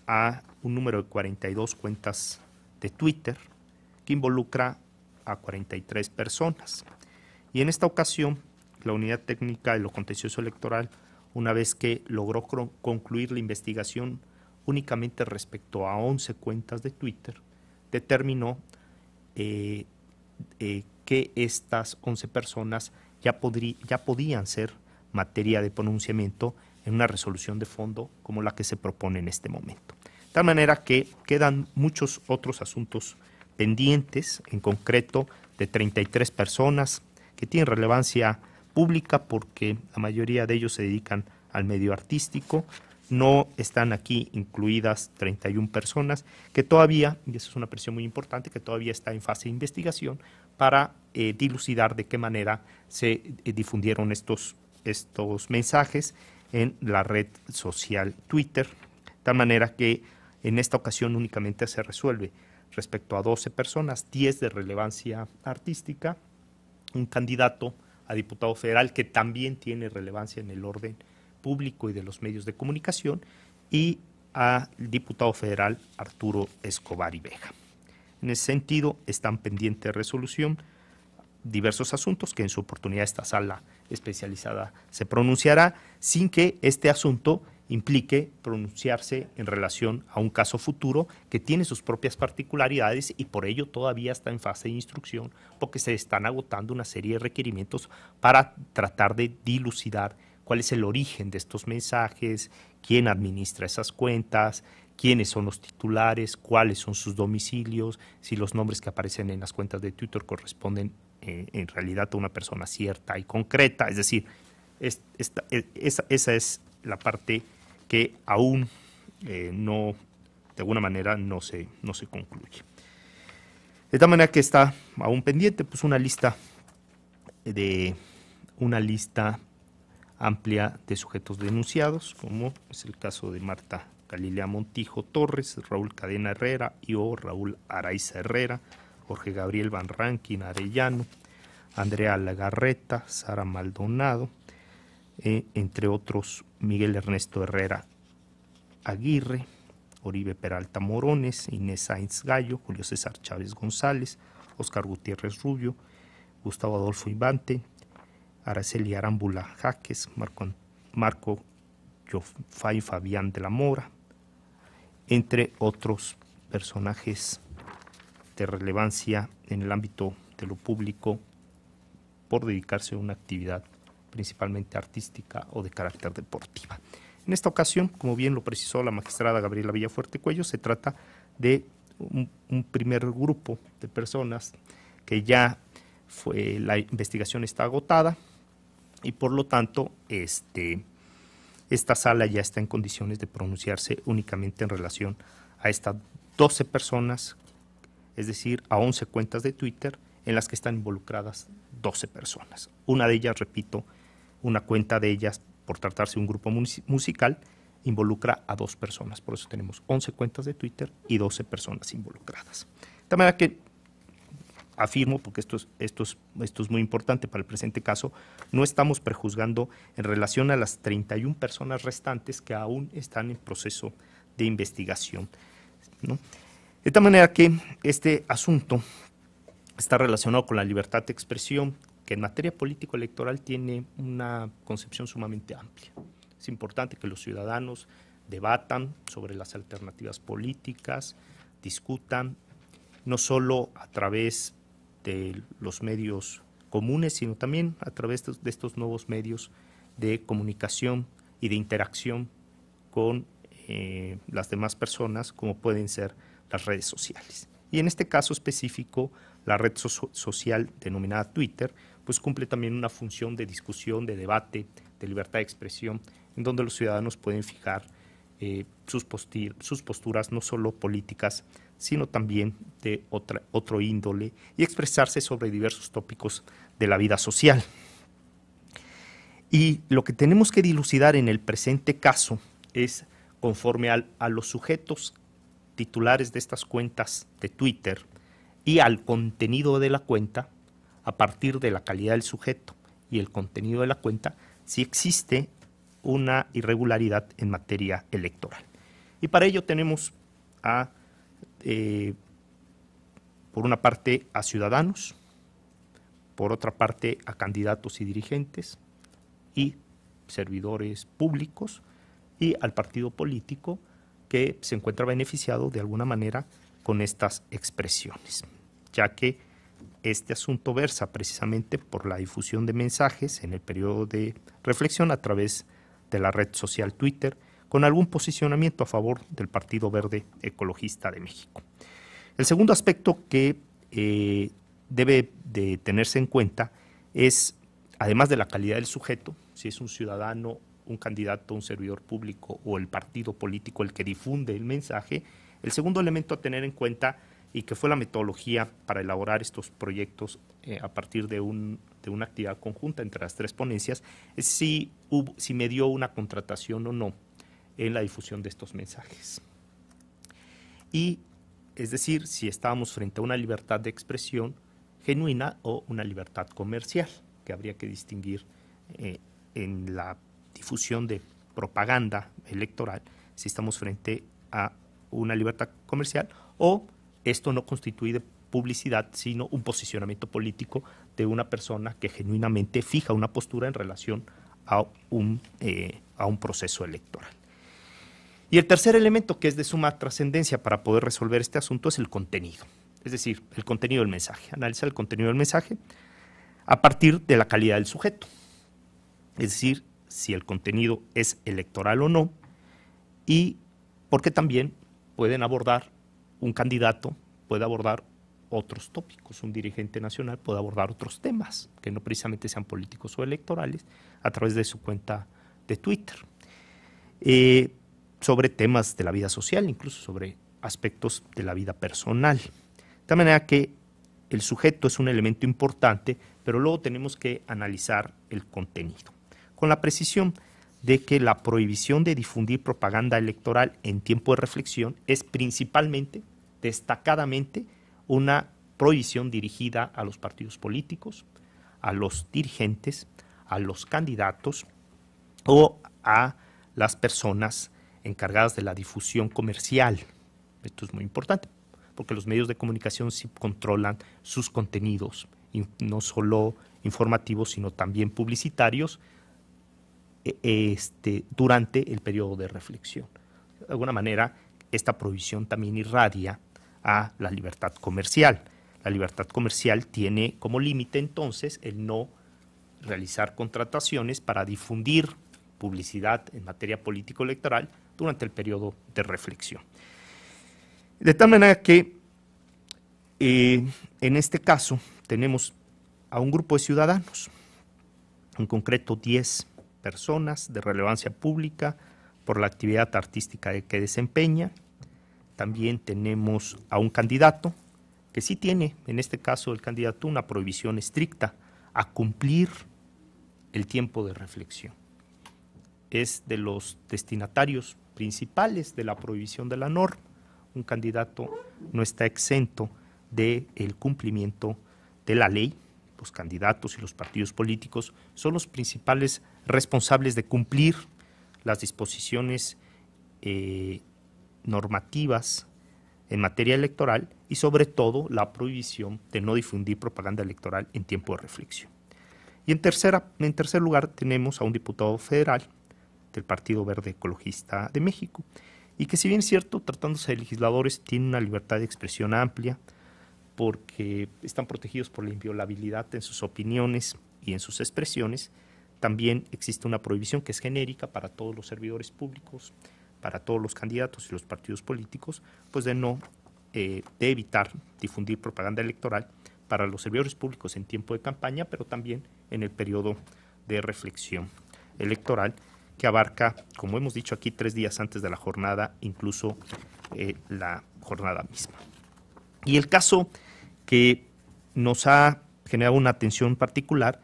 a un número de 42 cuentas de Twitter que involucra a 43 personas. Y en esta ocasión, la unidad técnica de lo contencioso electoral, una vez que logró concluir la investigación únicamente respecto a 11 cuentas de Twitter, determinó eh, eh, que estas 11 personas ya, ya podían ser materia de pronunciamiento en una resolución de fondo como la que se propone en este momento. De tal manera que quedan muchos otros asuntos pendientes, en concreto de 33 personas que tienen relevancia pública porque la mayoría de ellos se dedican al medio artístico, no están aquí incluidas 31 personas que todavía, y eso es una presión muy importante, que todavía está en fase de investigación para eh, dilucidar de qué manera se eh, difundieron estos, mensajes en la red social Twitter, tal manera que en esta ocasión únicamente se resuelve respecto a 12 personas, 10 de relevancia artística, un candidato a diputado federal que también tiene relevancia en el orden Público y de los Medios de Comunicación y al diputado federal Arturo Escobar y Veja. En ese sentido, están pendientes de resolución diversos asuntos que en su oportunidad esta sala especializada se pronunciará sin que este asunto implique pronunciarse en relación a un caso futuro que tiene sus propias particularidades y por ello todavía está en fase de instrucción porque se están agotando una serie de requerimientos para tratar de dilucidar cuál es el origen de estos mensajes, quién administra esas cuentas, quiénes son los titulares, cuáles son sus domicilios, si los nombres que aparecen en las cuentas de Twitter corresponden eh, en realidad a una persona cierta y concreta. Es decir, e, esa, es la parte que aún eh, no, de alguna manera, no se, no se concluye. De tal manera que está aún pendiente pues una lista de una lista amplia de sujetos denunciados, como es el caso de Marta Galilea Montijo Torres, Raúl Cadena Herrera y o Raúl Araiza Herrera, Jorge Gabriel Van Rankin Arellano, Andrea Lagarreta, Sara Maldonado, eh, entre otros Miguel Ernesto Herrera Aguirre, Oribe Peralta Morones, Inés Sainz Gallo, Julio César Chávez González, Oscar Gutiérrez Rubio, Gustavo Adolfo Ibante, Araceli Arámbula Jaques, Marco, Marco Fabián de la Mora, entre otros personajes de relevancia en el ámbito de lo público por dedicarse a una actividad principalmente artística o de carácter deportiva. En esta ocasión, como bien lo precisó la magistrada Gabriela Villafuerte Cuello, se trata de un, un primer grupo de personas que ya fue, la investigación está agotada, y por lo tanto este, esta sala ya está en condiciones de pronunciarse únicamente en relación a estas 12 personas, es decir, a 11 cuentas de Twitter en las que están involucradas 12 personas. Una de ellas, repito, una cuenta de ellas, por tratarse de un grupo musical, involucra a dos personas. Por eso tenemos 11 cuentas de Twitter y 12 personas involucradas. De manera que afirmo, porque esto es, muy importante para el presente caso, no estamos prejuzgando en relación a las 31 personas restantes que aún están en proceso de investigación. De tal manera que este asunto está relacionado con la libertad de expresión, que en materia político-electoral tiene una concepción sumamente amplia. Es importante que los ciudadanos debatan sobre las alternativas políticas, discutan, no solo a través de los medios comunes, sino también a través de estos nuevos medios de comunicación y de interacción con eh, las demás personas, como pueden ser las redes sociales. Y en este caso específico, la red social denominada Twitter, pues cumple también una función de discusión, de debate, de libertad de expresión, en donde los ciudadanos pueden fijar eh, sus, sus posturas no solo políticas, sino también de otro índole y expresarse sobre diversos tópicos de la vida social. Y lo que tenemos que dilucidar en el presente caso es conforme a los sujetos titulares de estas cuentas de Twitter y al contenido de la cuenta, a partir de la calidad del sujeto y el contenido de la cuenta, si existe una irregularidad en materia electoral. Y para ello tenemos a eh, por una parte, a ciudadanos, por otra parte, a candidatos y dirigentes y servidores públicos y al partido político que se encuentra beneficiado de alguna manera con estas expresiones, ya que este asunto versa precisamente por la difusión de mensajes en el periodo de reflexión a través de la red social Twitter con algún posicionamiento a favor del Partido Verde Ecologista de México. El segundo aspecto que eh, debe de tenerse en cuenta es, además de la calidad del sujeto, si es un ciudadano, un candidato, un servidor público o el partido político el que difunde el mensaje, el segundo elemento a tener en cuenta y que fue la metodología para elaborar estos proyectos eh, a partir de, una actividad conjunta entre las tres ponencias, es si, si me dio una contratación o no en la difusión de estos mensajes. Y, es decir, si estábamos frente a una libertad de expresión genuina o una libertad comercial, que habría que distinguir eh, en la difusión de propaganda electoral, si estamos frente a una libertad comercial o esto no constituye publicidad, sino un posicionamiento político de una persona que genuinamente fija una postura en relación a un eh, proceso electoral. Y el tercer elemento que es de suma trascendencia para poder resolver este asunto es el contenido, es decir, el contenido del mensaje. Analiza el contenido del mensaje a partir de la calidad del sujeto, es decir, si el contenido es electoral o no, y porque también pueden abordar un candidato, puede abordar otros tópicos, un dirigente nacional puede abordar otros temas que no precisamente sean políticos o electorales a través de su cuenta de Twitter. Eh, sobre temas de la vida social, incluso sobre aspectos de la vida personal. De manera que el sujeto es un elemento importante, pero luego tenemos que analizar el contenido. Con la precisión de que la prohibición de difundir propaganda electoral en tiempo de reflexión es principalmente, destacadamente, una prohibición dirigida a los partidos políticos, a los dirigentes, a los candidatos o a las personas encargadas de la difusión comercial. Esto es muy importante, porque los medios de comunicación sí controlan sus contenidos, no solo informativos, sino también publicitarios, e, este, durante el periodo de reflexión. De alguna manera, esta prohibición también irradia a la libertad comercial. La libertad comercial tiene como límite entonces el no realizar contrataciones para difundir publicidad en materia político-electoral durante el periodo de reflexión. De tal manera que eh, en este caso tenemos a un grupo de ciudadanos, en concreto 10 personas de relevancia pública por la actividad artística que desempeña. También tenemos a un candidato que sí tiene, en este caso el candidato, una prohibición estricta a cumplir el tiempo de reflexión. Es de los destinatarios principales de la prohibición de la norma. Un candidato no está exento del cumplimiento de la ley. Los candidatos y los partidos políticos son los principales responsables de cumplir las disposiciones eh, normativas en materia electoral y sobre todo la prohibición de no difundir propaganda electoral en tiempo de reflexión. Y en, tercera, en tercer lugar tenemos a un diputado federal del Partido Verde Ecologista de México, y que si bien es cierto, tratándose de legisladores, tienen una libertad de expresión amplia, porque están protegidos por la inviolabilidad en sus opiniones y en sus expresiones, también existe una prohibición que es genérica para todos los servidores públicos, para todos los candidatos y los partidos políticos, pues de no, eh, de evitar difundir propaganda electoral para los servidores públicos en tiempo de campaña, pero también en el periodo de reflexión electoral que abarca, como hemos dicho aquí, tres días antes de la jornada, incluso eh, la jornada misma. Y el caso que nos ha generado una atención particular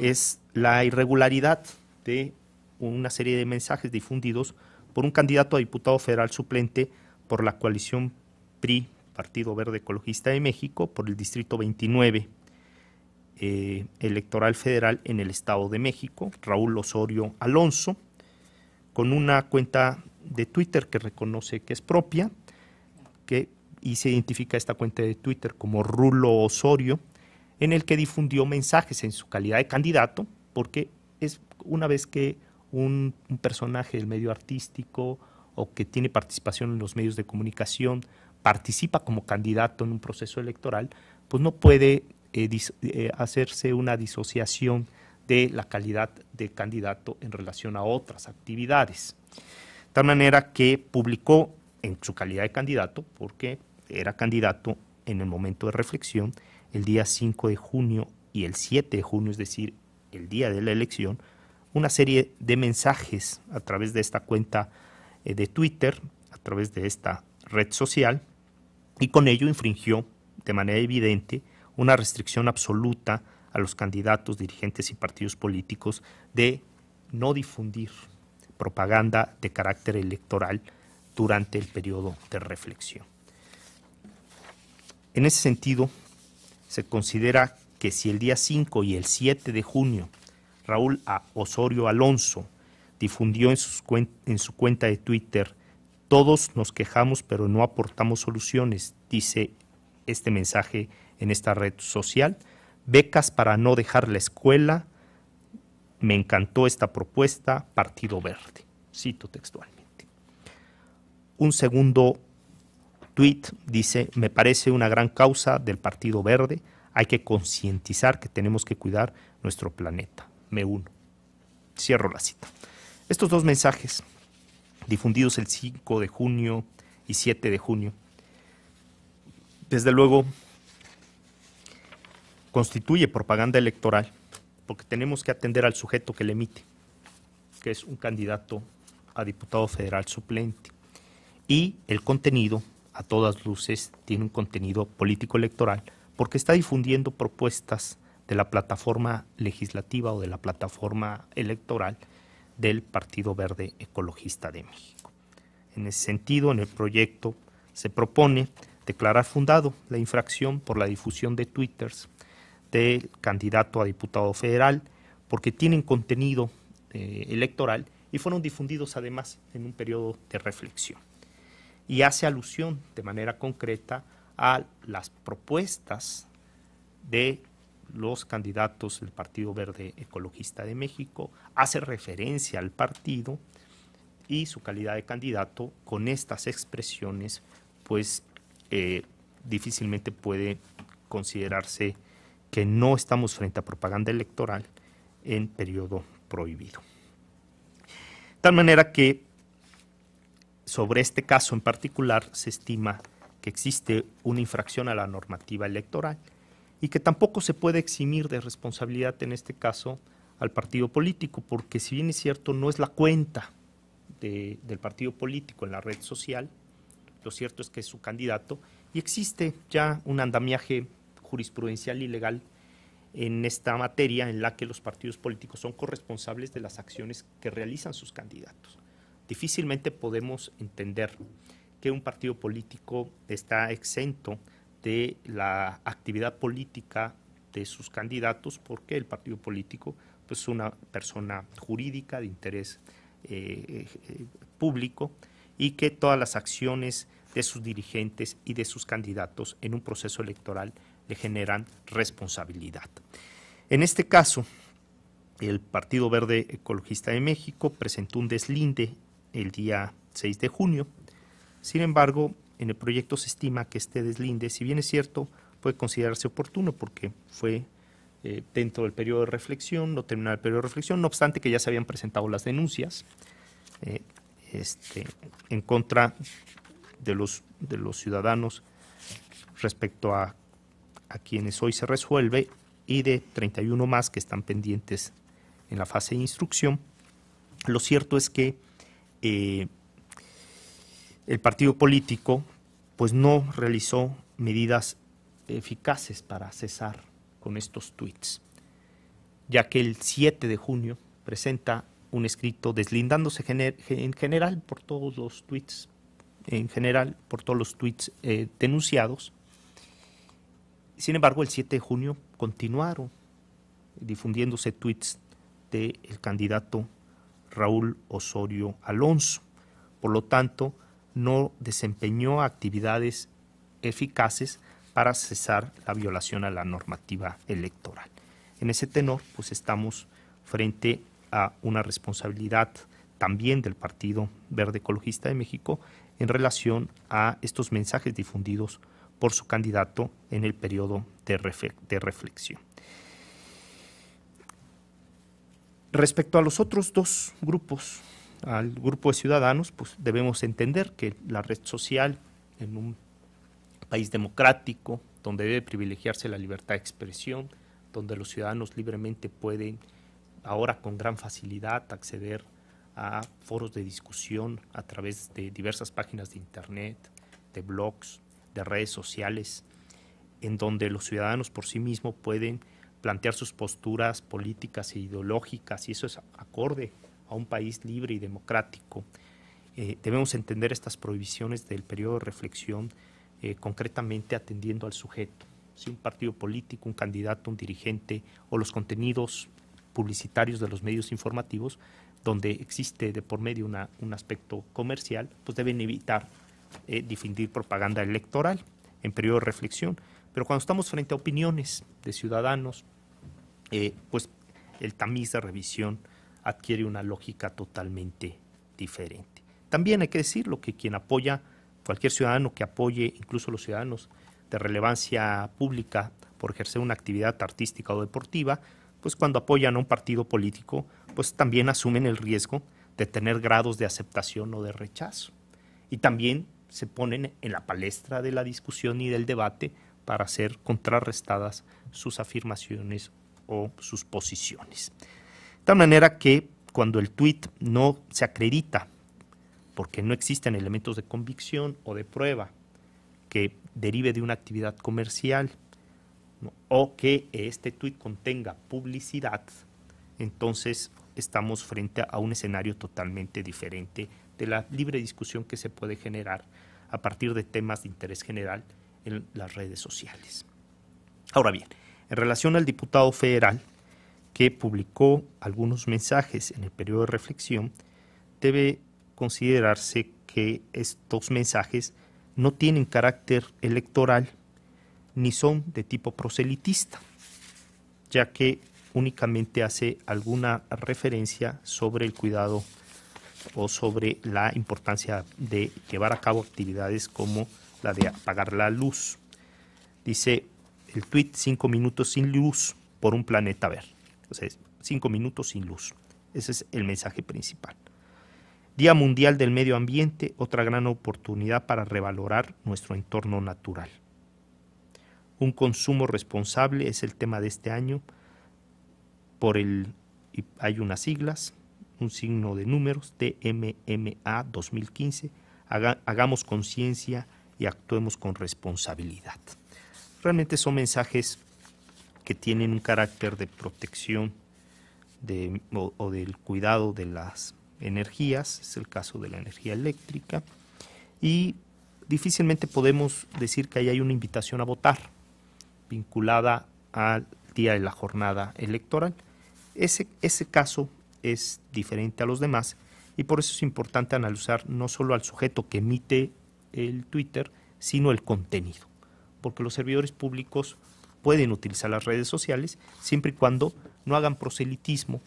es la irregularidad de una serie de mensajes difundidos por un candidato a diputado federal suplente por la coalición PRI, Partido Verde Ecologista de México, por el Distrito 29 eh, Electoral Federal en el Estado de México, Raúl Osorio Alonso, con una cuenta de Twitter que reconoce que es propia, que, y se identifica esta cuenta de Twitter como Rulo Osorio, en el que difundió mensajes en su calidad de candidato, porque es una vez que un, personaje del medio artístico o que tiene participación en los medios de comunicación participa como candidato en un proceso electoral, pues no puede eh, eh, hacerse una disociación de la calidad de candidato en relación a otras actividades. De tal manera que publicó en su calidad de candidato, porque era candidato en el momento de reflexión, el día 5 de junio y el 7 de junio, es decir, el día de la elección, una serie de mensajes a través de esta cuenta eh, de Twitter, a través de esta red social, y con ello infringió de manera evidente una restricción absoluta a los candidatos, dirigentes y partidos políticos de no difundir propaganda de carácter electoral durante el periodo de reflexión. En ese sentido, se considera que si el día 5 y el 7 de junio Raúl a. Osorio Alonso difundió en, en su cuenta de Twitter, todos nos quejamos pero no aportamos soluciones, dice este mensaje en esta red social, becas para no dejar la escuela, me encantó esta propuesta, Partido Verde. Cito textualmente. Un segundo tuit dice, me parece una gran causa del Partido Verde, hay que concientizar que tenemos que cuidar nuestro planeta. Me uno. Cierro la cita. Estos dos mensajes, difundidos el 5 de junio y 7 de junio, desde luego constituye propaganda electoral, porque tenemos que atender al sujeto que le emite, que es un candidato a diputado federal suplente. Y el contenido, a todas luces, tiene un contenido político electoral, porque está difundiendo propuestas de la plataforma legislativa o de la plataforma electoral del Partido Verde Ecologista de México. En ese sentido, en el proyecto se propone declarar fundado la infracción por la difusión de twitters del candidato a diputado federal, porque tienen contenido eh, electoral y fueron difundidos además en un periodo de reflexión. Y hace alusión de manera concreta a las propuestas de los candidatos del Partido Verde Ecologista de México, hace referencia al partido y su calidad de candidato con estas expresiones, pues eh, difícilmente puede considerarse que no estamos frente a propaganda electoral en periodo prohibido. tal manera que sobre este caso en particular se estima que existe una infracción a la normativa electoral y que tampoco se puede eximir de responsabilidad en este caso al partido político, porque si bien es cierto, no es la cuenta del partido político en la red social, lo cierto es que es su candidato y existe ya un andamiaje jurisprudencial y legal en esta materia en la que los partidos políticos son corresponsables de las acciones que realizan sus candidatos. Difícilmente podemos entender que un partido político está exento de la actividad política de sus candidatos porque el partido político pues, es una persona jurídica de interés eh, eh, público y que todas las acciones de sus dirigentes y de sus candidatos en un proceso electoral le generan responsabilidad. En este caso, el Partido Verde Ecologista de México presentó un deslinde el día 6 de junio. Sin embargo, en el proyecto se estima que este deslinde, si bien es cierto, puede considerarse oportuno porque fue eh, dentro del periodo de reflexión, no terminó el periodo de reflexión, no obstante que ya se habían presentado las denuncias eh, este, en contra de los, de los ciudadanos respecto a a quienes hoy se resuelve y de 31 más que están pendientes en la fase de instrucción. Lo cierto es que eh, el partido político pues no realizó medidas eficaces para cesar con estos tweets, ya que el 7 de junio presenta un escrito deslindándose en general por todos los tweets, en general por todos los tweets eh, denunciados, sin embargo, el 7 de junio continuaron difundiéndose tweets del candidato Raúl Osorio Alonso. Por lo tanto, no desempeñó actividades eficaces para cesar la violación a la normativa electoral. En ese tenor, pues estamos frente a una responsabilidad también del Partido Verde Ecologista de México en relación a estos mensajes difundidos por su candidato en el periodo de, de reflexión. Respecto a los otros dos grupos, al grupo de ciudadanos, pues debemos entender que la red social en un país democrático, donde debe privilegiarse la libertad de expresión, donde los ciudadanos libremente pueden ahora con gran facilidad acceder a foros de discusión a través de diversas páginas de internet, de blogs, de redes sociales, en donde los ciudadanos por sí mismos pueden plantear sus posturas políticas e ideológicas, y eso es acorde a un país libre y democrático. Eh, debemos entender estas prohibiciones del periodo de reflexión eh, concretamente atendiendo al sujeto, si un partido político, un candidato, un dirigente o los contenidos publicitarios de los medios informativos, donde existe de por medio un aspecto comercial, pues deben evitar eh, difundir propaganda electoral en periodo de reflexión. Pero cuando estamos frente a opiniones de ciudadanos, eh, pues el tamiz de revisión adquiere una lógica totalmente diferente. También hay que decirlo que quien apoya, cualquier ciudadano que apoye, incluso los ciudadanos de relevancia pública por ejercer una actividad artística o deportiva, pues cuando apoyan a un partido político, pues también asumen el riesgo de tener grados de aceptación o de rechazo. Y también se ponen en la palestra de la discusión y del debate para ser contrarrestadas sus afirmaciones o sus posiciones. De tal manera que cuando el tuit no se acredita, porque no existen elementos de convicción o de prueba que derive de una actividad comercial, o que este tuit contenga publicidad, entonces estamos frente a un escenario totalmente diferente de la libre discusión que se puede generar a partir de temas de interés general en las redes sociales. Ahora bien, en relación al diputado federal que publicó algunos mensajes en el periodo de reflexión, debe considerarse que estos mensajes no tienen carácter electoral ni son de tipo proselitista, ya que únicamente hace alguna referencia sobre el cuidado o sobre la importancia de llevar a cabo actividades como la de apagar la luz. Dice el tweet cinco minutos sin luz por un planeta verde. sea, cinco minutos sin luz. Ese es el mensaje principal. Día Mundial del Medio Ambiente, otra gran oportunidad para revalorar nuestro entorno natural. Un consumo responsable es el tema de este año. Por el, hay unas siglas, un signo de números, TMMA 2015. hagamos conciencia y actuemos con responsabilidad. Realmente son mensajes que tienen un carácter de protección o, del cuidado de las energías, es el caso de la energía eléctrica, y difícilmente podemos decir que ahí hay una invitación a votar vinculada al día de la jornada electoral. Ese, ese caso es diferente a los demás y por eso es importante analizar no solo al sujeto que emite el Twitter, sino el contenido, porque los servidores públicos pueden utilizar las redes sociales siempre y cuando no hagan proselitismo,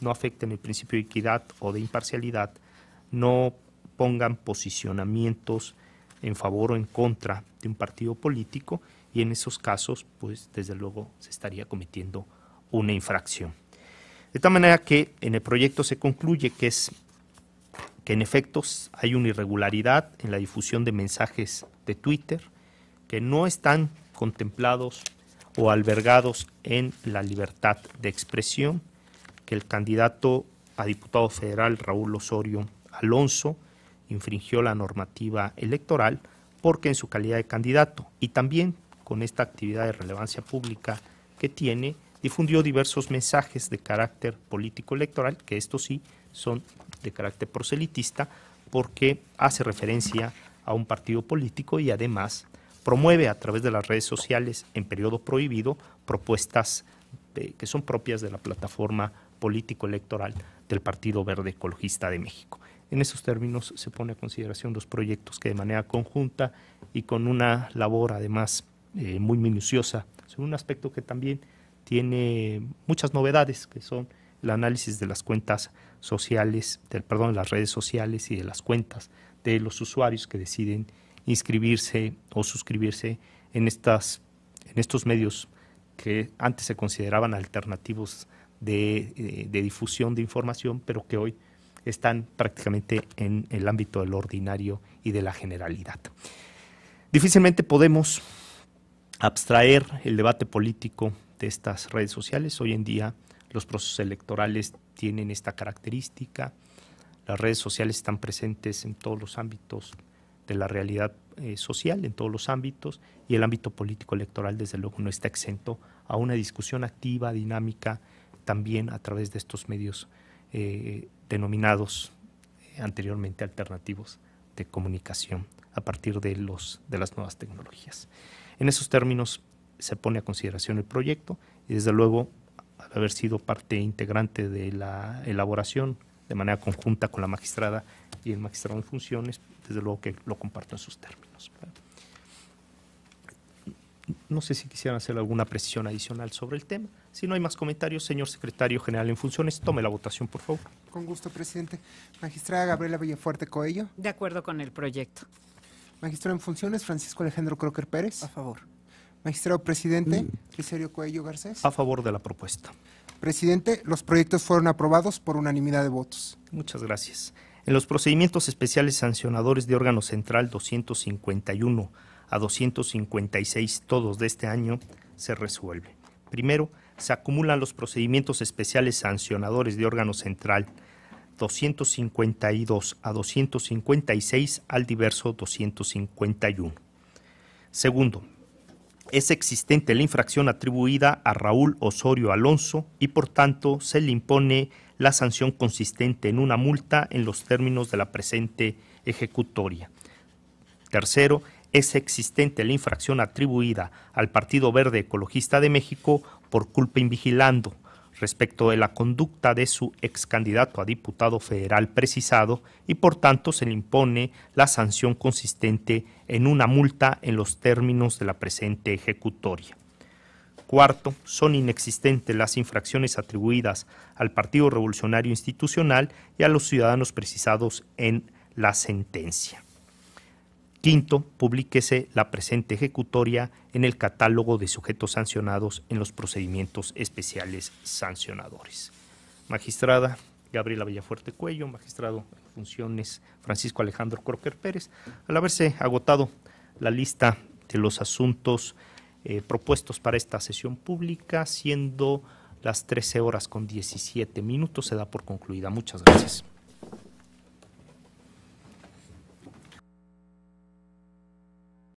no afecten el principio de equidad o de imparcialidad, no pongan posicionamientos en favor o en contra de un partido político y en esos casos, pues desde luego se estaría cometiendo una infracción. De tal manera que en el proyecto se concluye que es que en efecto hay una irregularidad en la difusión de mensajes de Twitter que no están contemplados o albergados en la libertad de expresión, que el candidato a diputado federal Raúl Osorio Alonso infringió la normativa electoral porque en su calidad de candidato y también con esta actividad de relevancia pública que tiene, difundió diversos mensajes de carácter político-electoral, que estos sí son de carácter proselitista, porque hace referencia a un partido político y además promueve a través de las redes sociales en periodo prohibido propuestas eh, que son propias de la plataforma político-electoral del Partido Verde Ecologista de México. En esos términos se pone a consideración dos proyectos que de manera conjunta y con una labor además eh, muy minuciosa, son un aspecto que también tiene muchas novedades que son el análisis de las cuentas sociales, del, perdón, de las redes sociales y de las cuentas de los usuarios que deciden inscribirse o suscribirse en, estas, en estos medios que antes se consideraban alternativos de, eh, de difusión de información, pero que hoy están prácticamente en el ámbito del ordinario y de la generalidad. Difícilmente podemos abstraer el debate político estas redes sociales. Hoy en día los procesos electorales tienen esta característica. Las redes sociales están presentes en todos los ámbitos de la realidad eh, social, en todos los ámbitos, y el ámbito político electoral desde luego no está exento a una discusión activa, dinámica, también a través de estos medios eh, denominados eh, anteriormente alternativos de comunicación a partir de, los, de las nuevas tecnologías. En esos términos, se pone a consideración el proyecto y desde luego al haber sido parte integrante de la elaboración de manera conjunta con la magistrada y el magistrado en funciones, desde luego que lo comparto en sus términos. No sé si quisieran hacer alguna precisión adicional sobre el tema. Si no hay más comentarios, señor secretario general en funciones, tome la votación, por favor.
Con gusto, presidente. Magistrada Gabriela Villafuerte Coello. De acuerdo con el proyecto. Magistrado en funciones, Francisco Alejandro Crocker Pérez. A favor. Magistrado presidente, mm. Cuello Garcés. A favor de la propuesta. Presidente, los proyectos fueron aprobados por unanimidad de votos.
Muchas gracias. En los procedimientos especiales sancionadores de órgano central 251 a 256, todos de este año, se resuelve. Primero, se acumulan los procedimientos especiales sancionadores de órgano central 252 a 256 al diverso 251. Segundo, es existente la infracción atribuida a Raúl Osorio Alonso y por tanto se le impone la sanción consistente en una multa en los términos de la presente ejecutoria. Tercero, es existente la infracción atribuida al Partido Verde Ecologista de México por culpa invigilando respecto de la conducta de su ex candidato a diputado federal precisado y por tanto se le impone la sanción consistente en una multa en los términos de la presente ejecutoria. Cuarto, son inexistentes las infracciones atribuidas al Partido Revolucionario Institucional y a los ciudadanos precisados en la sentencia. Quinto, publíquese la presente ejecutoria en el catálogo de sujetos sancionados en los procedimientos especiales sancionadores. Magistrada Gabriela Villafuerte Cuello, magistrado en funciones Francisco Alejandro Crocker Pérez, al haberse agotado la lista de los asuntos eh, propuestos para esta sesión pública, siendo las 13 horas con 17 minutos, se da por concluida. Muchas gracias.